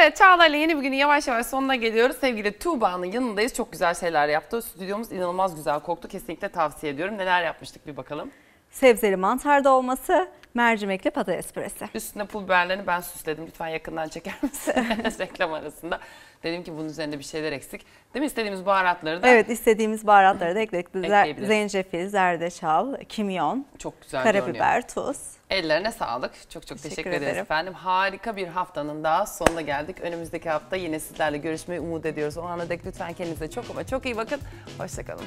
Evet Çağla ile yeni bir günün yavaş yavaş sonuna geliyoruz. Sevgili Tuğba'nın yanındayız. Çok güzel şeyler yaptı. Stüdyomuz inanılmaz güzel koktu. Kesinlikle tavsiye ediyorum. Neler yapmıştık bir bakalım sebzeli mantar dolması, mercimekli patates püresi. Üstüne pul biberlerini ben süsledim. Lütfen yakından çeker misiniz *laughs* reklam arasında? Dedim ki bunun üzerinde bir şeyler eksik. Değil mi? istediğimiz baharatları da. Evet istediğimiz baharatları da ekledik. Zencefil, zerdeçal, kimyon, çok güzel karabiber, görünüyor. tuz. Ellerine sağlık. Çok çok teşekkür, teşekkür ederiz ederim. efendim. Harika bir haftanın daha sonuna geldik. Önümüzdeki hafta yine sizlerle görüşmeyi umut ediyoruz. O ana dek lütfen kendinize çok ama çok iyi bakın. Hoşçakalın.